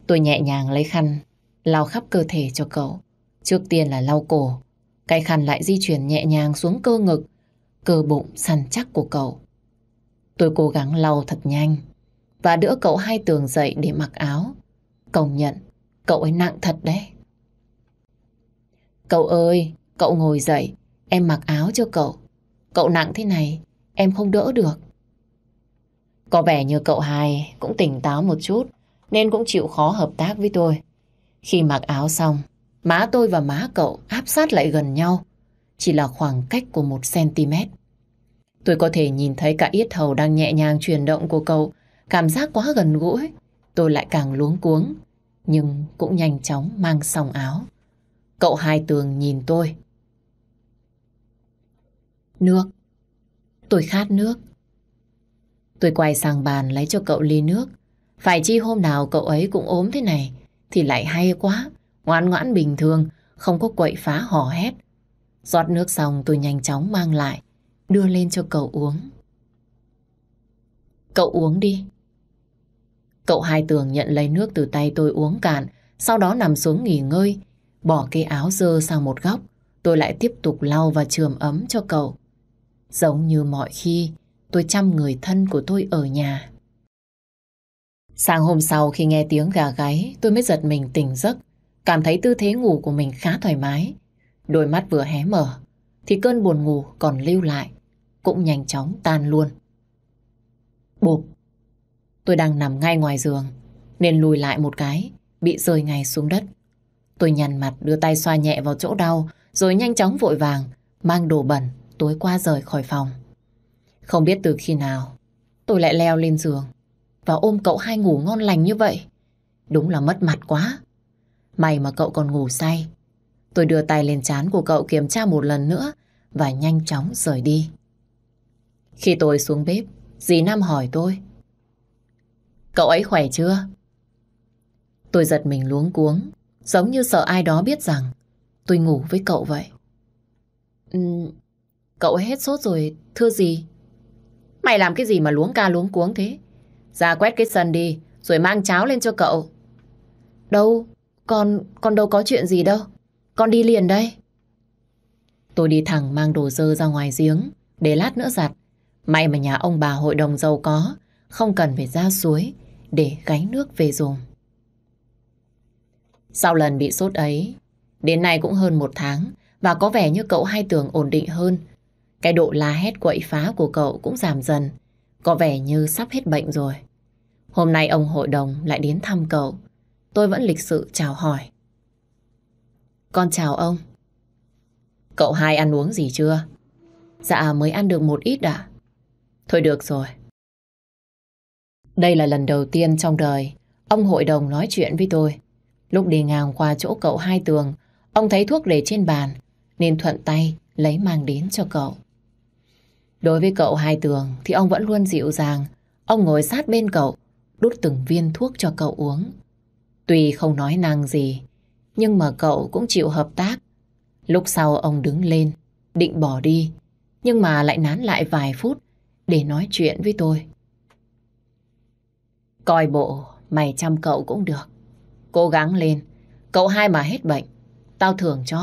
Tôi nhẹ nhàng lấy khăn lau khắp cơ thể cho cậu. Trước tiên là lau cổ, cái khăn lại di chuyển nhẹ nhàng xuống cơ ngực, cơ bụng săn chắc của cậu. Tôi cố gắng lau thật nhanh và đỡ cậu hai tường dậy để mặc áo. Công nhận, cậu ấy nặng thật đấy. Cậu ơi, cậu ngồi dậy, em mặc áo cho cậu. Cậu nặng thế này, em không đỡ được. Có vẻ như cậu hai cũng tỉnh táo một chút, nên cũng chịu khó hợp tác với tôi. Khi mặc áo xong, Má tôi và má cậu áp sát lại gần nhau, chỉ là khoảng cách của một cm Tôi có thể nhìn thấy cả yết hầu đang nhẹ nhàng chuyển động của cậu, cảm giác quá gần gũi, tôi lại càng luống cuống, nhưng cũng nhanh chóng mang xong áo. Cậu hai tường nhìn tôi. Nước. Tôi khát nước. Tôi quay sang bàn lấy cho cậu ly nước. Phải chi hôm nào cậu ấy cũng ốm thế này thì lại hay quá ngoan ngoãn bình thường, không có quậy phá hò hét. Giọt nước xong tôi nhanh chóng mang lại, đưa lên cho cậu uống. Cậu uống đi. Cậu hai tường nhận lấy nước từ tay tôi uống cạn, sau đó nằm xuống nghỉ ngơi, bỏ cái áo dơ sang một góc. Tôi lại tiếp tục lau và trường ấm cho cậu. Giống như mọi khi, tôi chăm người thân của tôi ở nhà. Sáng hôm sau khi nghe tiếng gà gáy, tôi mới giật mình tỉnh giấc cảm thấy tư thế ngủ của mình khá thoải mái. Đôi mắt vừa hé mở, thì cơn buồn ngủ còn lưu lại, cũng nhanh chóng tan luôn. bụp Tôi đang nằm ngay ngoài giường, nên lùi lại một cái, bị rơi ngay xuống đất. Tôi nhằn mặt đưa tay xoa nhẹ vào chỗ đau, rồi nhanh chóng vội vàng, mang đồ bẩn, tối qua rời khỏi phòng. Không biết từ khi nào, tôi lại leo lên giường và ôm cậu hai ngủ ngon lành như vậy. Đúng là mất mặt quá. May mà cậu còn ngủ say. Tôi đưa tay lên chán của cậu kiểm tra một lần nữa và nhanh chóng rời đi. Khi tôi xuống bếp, dì Nam hỏi tôi. Cậu ấy khỏe chưa? Tôi giật mình luống cuống, giống như sợ ai đó biết rằng tôi ngủ với cậu vậy. Uhm, cậu hết sốt rồi, thưa gì? Mày làm cái gì mà luống ca luống cuống thế? Ra quét cái sân đi, rồi mang cháo lên cho cậu. Đâu, con, con đâu có chuyện gì đâu. Con đi liền đây. Tôi đi thẳng mang đồ dơ ra ngoài giếng, để lát nữa giặt. May mà nhà ông bà hội đồng giàu có, không cần phải ra suối để gánh nước về dùng. Sau lần bị sốt ấy, đến nay cũng hơn một tháng và có vẻ như cậu hai tưởng ổn định hơn. Cái độ la hét quậy phá của cậu cũng giảm dần, có vẻ như sắp hết bệnh rồi. Hôm nay ông hội đồng lại đến thăm cậu, tôi vẫn lịch sự chào hỏi. Con chào ông. Cậu hai ăn uống gì chưa? Dạ mới ăn được một ít ạ. Thôi được rồi. Đây là lần đầu tiên trong đời ông hội đồng nói chuyện với tôi. Lúc đi ngang qua chỗ cậu hai tường, ông thấy thuốc để trên bàn nên thuận tay lấy mang đến cho cậu. Đối với cậu hai tường thì ông vẫn luôn dịu dàng. Ông ngồi sát bên cậu, đút từng viên thuốc cho cậu uống. Tuy không nói năng gì, nhưng mà cậu cũng chịu hợp tác. Lúc sau ông đứng lên, định bỏ đi, nhưng mà lại nán lại vài phút để nói chuyện với tôi. Coi bộ, mày chăm cậu cũng được. Cố gắng lên, cậu hai mà hết bệnh, tao thưởng cho.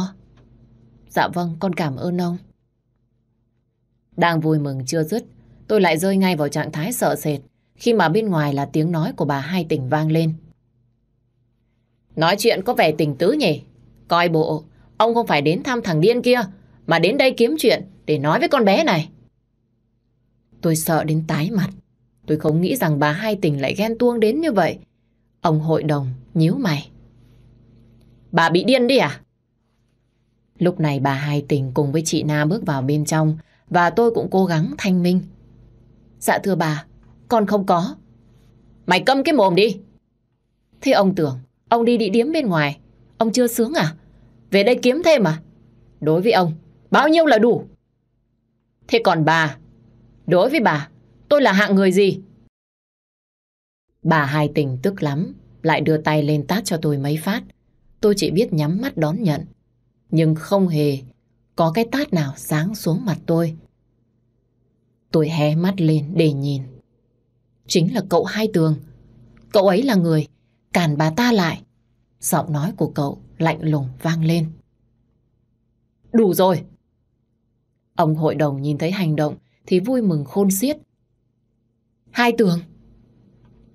Dạ vâng, con cảm ơn ông. Đang vui mừng chưa dứt, tôi lại rơi ngay vào trạng thái sợ sệt khi mà bên ngoài là tiếng nói của bà hai tỉnh vang lên. Nói chuyện có vẻ tình tứ nhỉ? Coi bộ, ông không phải đến thăm thằng điên kia, mà đến đây kiếm chuyện để nói với con bé này. Tôi sợ đến tái mặt. Tôi không nghĩ rằng bà hai tình lại ghen tuông đến như vậy. Ông hội đồng nhíu mày. Bà bị điên đi à? Lúc này bà hai tình cùng với chị Na bước vào bên trong và tôi cũng cố gắng thanh minh. Dạ thưa bà, con không có. Mày câm cái mồm đi. Thế ông tưởng Ông đi địa điểm bên ngoài, ông chưa sướng à? Về đây kiếm thêm à? Đối với ông, bao nhiêu là đủ? Thế còn bà, đối với bà, tôi là hạng người gì? Bà hài tình tức lắm, lại đưa tay lên tát cho tôi mấy phát. Tôi chỉ biết nhắm mắt đón nhận, nhưng không hề có cái tát nào sáng xuống mặt tôi. Tôi hé mắt lên để nhìn. Chính là cậu hai tường. Cậu ấy là người cản bà ta lại. Giọng nói của cậu lạnh lùng vang lên. Đủ rồi! Ông hội đồng nhìn thấy hành động thì vui mừng khôn xiết. Hai tường!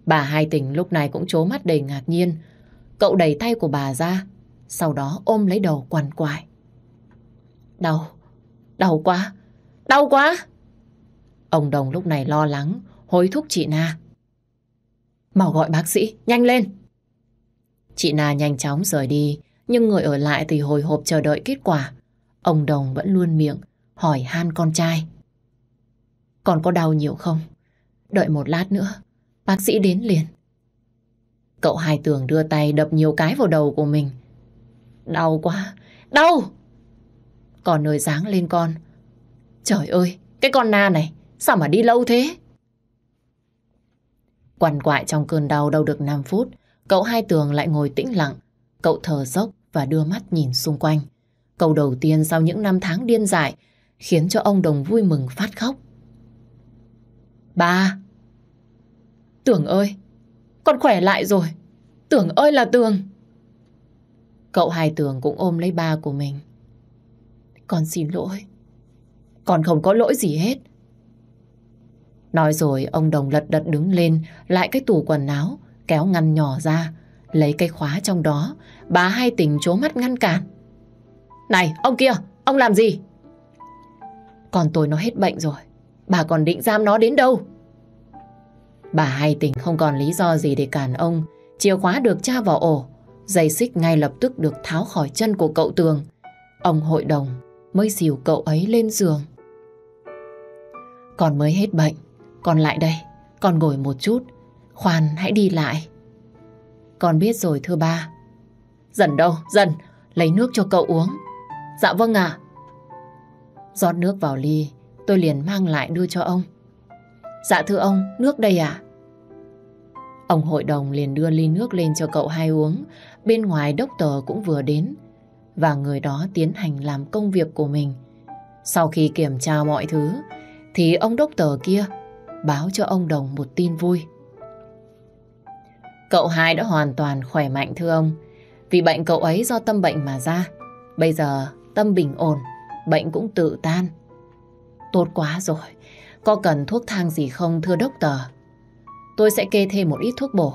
Bà hai tình lúc này cũng trố mắt đầy ngạc nhiên. Cậu đẩy tay của bà ra, sau đó ôm lấy đầu quằn quại. Đau, đau quá, đau quá! Ông đồng lúc này lo lắng, hối thúc chị Na. Mau gọi bác sĩ, nhanh lên! Chị Na nhanh chóng rời đi, nhưng người ở lại thì hồi hộp chờ đợi kết quả. Ông Đồng vẫn luôn miệng, hỏi han con trai. Còn có đau nhiều không? Đợi một lát nữa, bác sĩ đến liền. Cậu hai tường đưa tay đập nhiều cái vào đầu của mình. Đau quá, đau! Còn nơi dáng lên con. Trời ơi, cái con na này, sao mà đi lâu thế? Quằn quại trong cơn đau đâu được 5 phút, Cậu hai tường lại ngồi tĩnh lặng, cậu thở dốc và đưa mắt nhìn xung quanh. Câu đầu tiên sau những năm tháng điên dại khiến cho ông Đồng vui mừng phát khóc. Ba! Tưởng ơi! Con khỏe lại rồi! Tưởng ơi là Tường! Cậu hai Tường cũng ôm lấy ba của mình. Con xin lỗi. Con không có lỗi gì hết. Nói rồi ông Đồng lật đật đứng lên lại cái tủ quần áo kéo ngăn nhỏ ra, lấy cái khóa trong đó, bà hai tình chố mắt ngăn cản. Này, ông kia, ông làm gì? Còn tôi nó hết bệnh rồi, bà còn định giam nó đến đâu? Bà hai tình không còn lý do gì để cản ông, chìa khóa được tra vào ổ, dây xích ngay lập tức được tháo khỏi chân của cậu Tường. Ông hội đồng mới dìu cậu ấy lên giường. Còn mới hết bệnh, còn lại đây, còn ngồi một chút, Khoan hãy đi lại. Con biết rồi thưa ba. Dần đâu, dần, lấy nước cho cậu uống. Dạ vâng ạ. Rót nước vào ly, tôi liền mang lại đưa cho ông. Dạ thưa ông, nước đây ạ. Ông hội đồng liền đưa ly nước lên cho cậu hai uống. Bên ngoài đốc tờ cũng vừa đến. Và người đó tiến hành làm công việc của mình. Sau khi kiểm tra mọi thứ, thì ông đốc tờ kia báo cho ông đồng một tin vui. Cậu hai đã hoàn toàn khỏe mạnh thưa ông. Vì bệnh cậu ấy do tâm bệnh mà ra. Bây giờ tâm bình ổn, bệnh cũng tự tan. Tốt quá rồi. Có cần thuốc thang gì không thưa đốc tờ? Tôi sẽ kê thêm một ít thuốc bổ.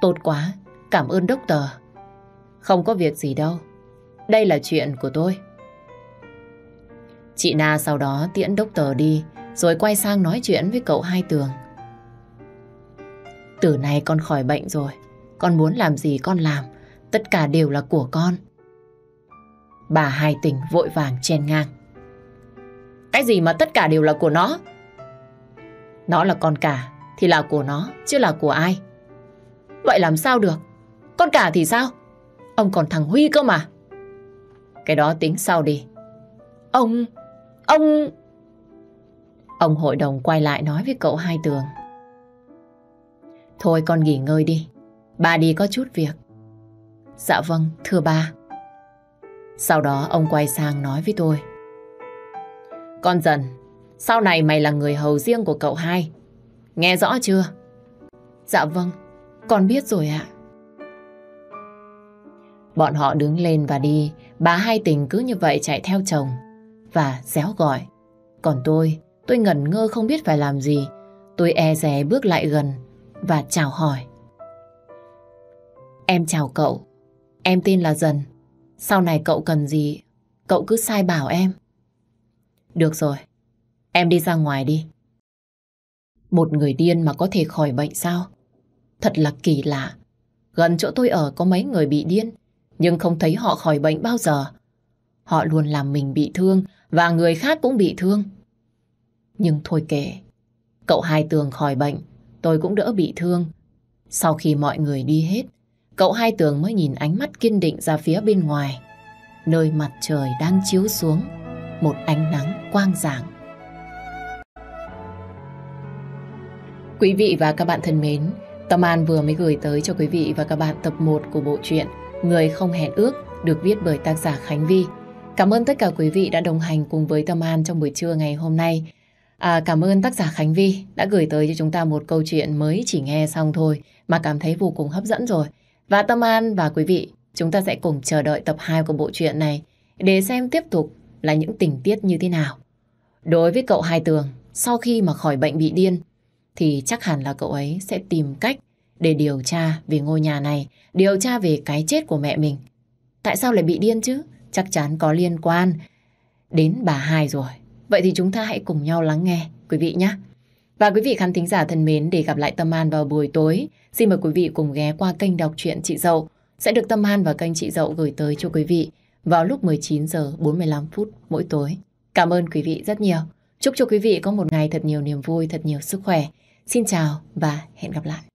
Tốt quá, cảm ơn đốc tờ. Không có việc gì đâu. Đây là chuyện của tôi. Chị Na sau đó tiễn đốc tờ đi, rồi quay sang nói chuyện với cậu hai tường. Từ nay con khỏi bệnh rồi. Con muốn làm gì con làm. Tất cả đều là của con. Bà hai tỉnh vội vàng chen ngang. Cái gì mà tất cả đều là của nó? Nó là con cả thì là của nó chứ là của ai. Vậy làm sao được? Con cả thì sao? Ông còn thằng Huy cơ mà. Cái đó tính sau đi. Ông... Ông... Ông hội đồng quay lại nói với cậu hai tường. Thôi con nghỉ ngơi đi. Ba đi có chút việc. Dạ vâng, thưa ba. Sau đó ông quay sang nói với tôi. Con dần, sau này mày là người hầu riêng của cậu hai. Nghe rõ chưa? Dạ vâng, con biết rồi ạ. Bọn họ đứng lên và đi, bà hai tình cứ như vậy chạy theo chồng và réo gọi. Còn tôi, tôi ngẩn ngơ không biết phải làm gì. Tôi e rè bước lại gần và chào hỏi. Em chào cậu, em tên là Dần. Sau này cậu cần gì, cậu cứ sai bảo em. Được rồi, em đi ra ngoài đi. Một người điên mà có thể khỏi bệnh sao? Thật là kỳ lạ. Gần chỗ tôi ở có mấy người bị điên, nhưng không thấy họ khỏi bệnh bao giờ. Họ luôn làm mình bị thương và người khác cũng bị thương. Nhưng thôi kệ, cậu hai tường khỏi bệnh tôi cũng đỡ bị thương. Sau khi mọi người đi hết, cậu hai tường mới nhìn ánh mắt kiên định ra phía bên ngoài. Nơi mặt trời đang chiếu xuống, một ánh nắng quang giảng. Quý vị và các bạn thân mến, Tâm An vừa mới gửi tới cho quý vị và các bạn tập 1 của bộ truyện Người không hẹn ước được viết bởi tác giả Khánh Vi. Cảm ơn tất cả quý vị đã đồng hành cùng với Tâm An trong buổi trưa ngày hôm nay. À, cảm ơn tác giả Khánh Vi đã gửi tới cho chúng ta một câu chuyện mới chỉ nghe xong thôi mà cảm thấy vô cùng hấp dẫn rồi. Và Tâm An và quý vị, chúng ta sẽ cùng chờ đợi tập 2 của bộ truyện này để xem tiếp tục là những tình tiết như thế nào. Đối với cậu Hai Tường, sau khi mà khỏi bệnh bị điên, thì chắc hẳn là cậu ấy sẽ tìm cách để điều tra về ngôi nhà này, điều tra về cái chết của mẹ mình. Tại sao lại bị điên chứ? Chắc chắn có liên quan đến bà hai rồi. Vậy thì chúng ta hãy cùng nhau lắng nghe, quý vị nhé. Và quý vị khán thính giả thân mến, để gặp lại Tâm An vào buổi tối, xin mời quý vị cùng ghé qua kênh đọc truyện Chị Dậu. Sẽ được Tâm An và kênh Chị Dậu gửi tới cho quý vị vào lúc 19 giờ 45 phút mỗi tối. Cảm ơn quý vị rất nhiều. Chúc cho quý vị có một ngày thật nhiều niềm vui, thật nhiều sức khỏe. Xin chào và hẹn gặp lại.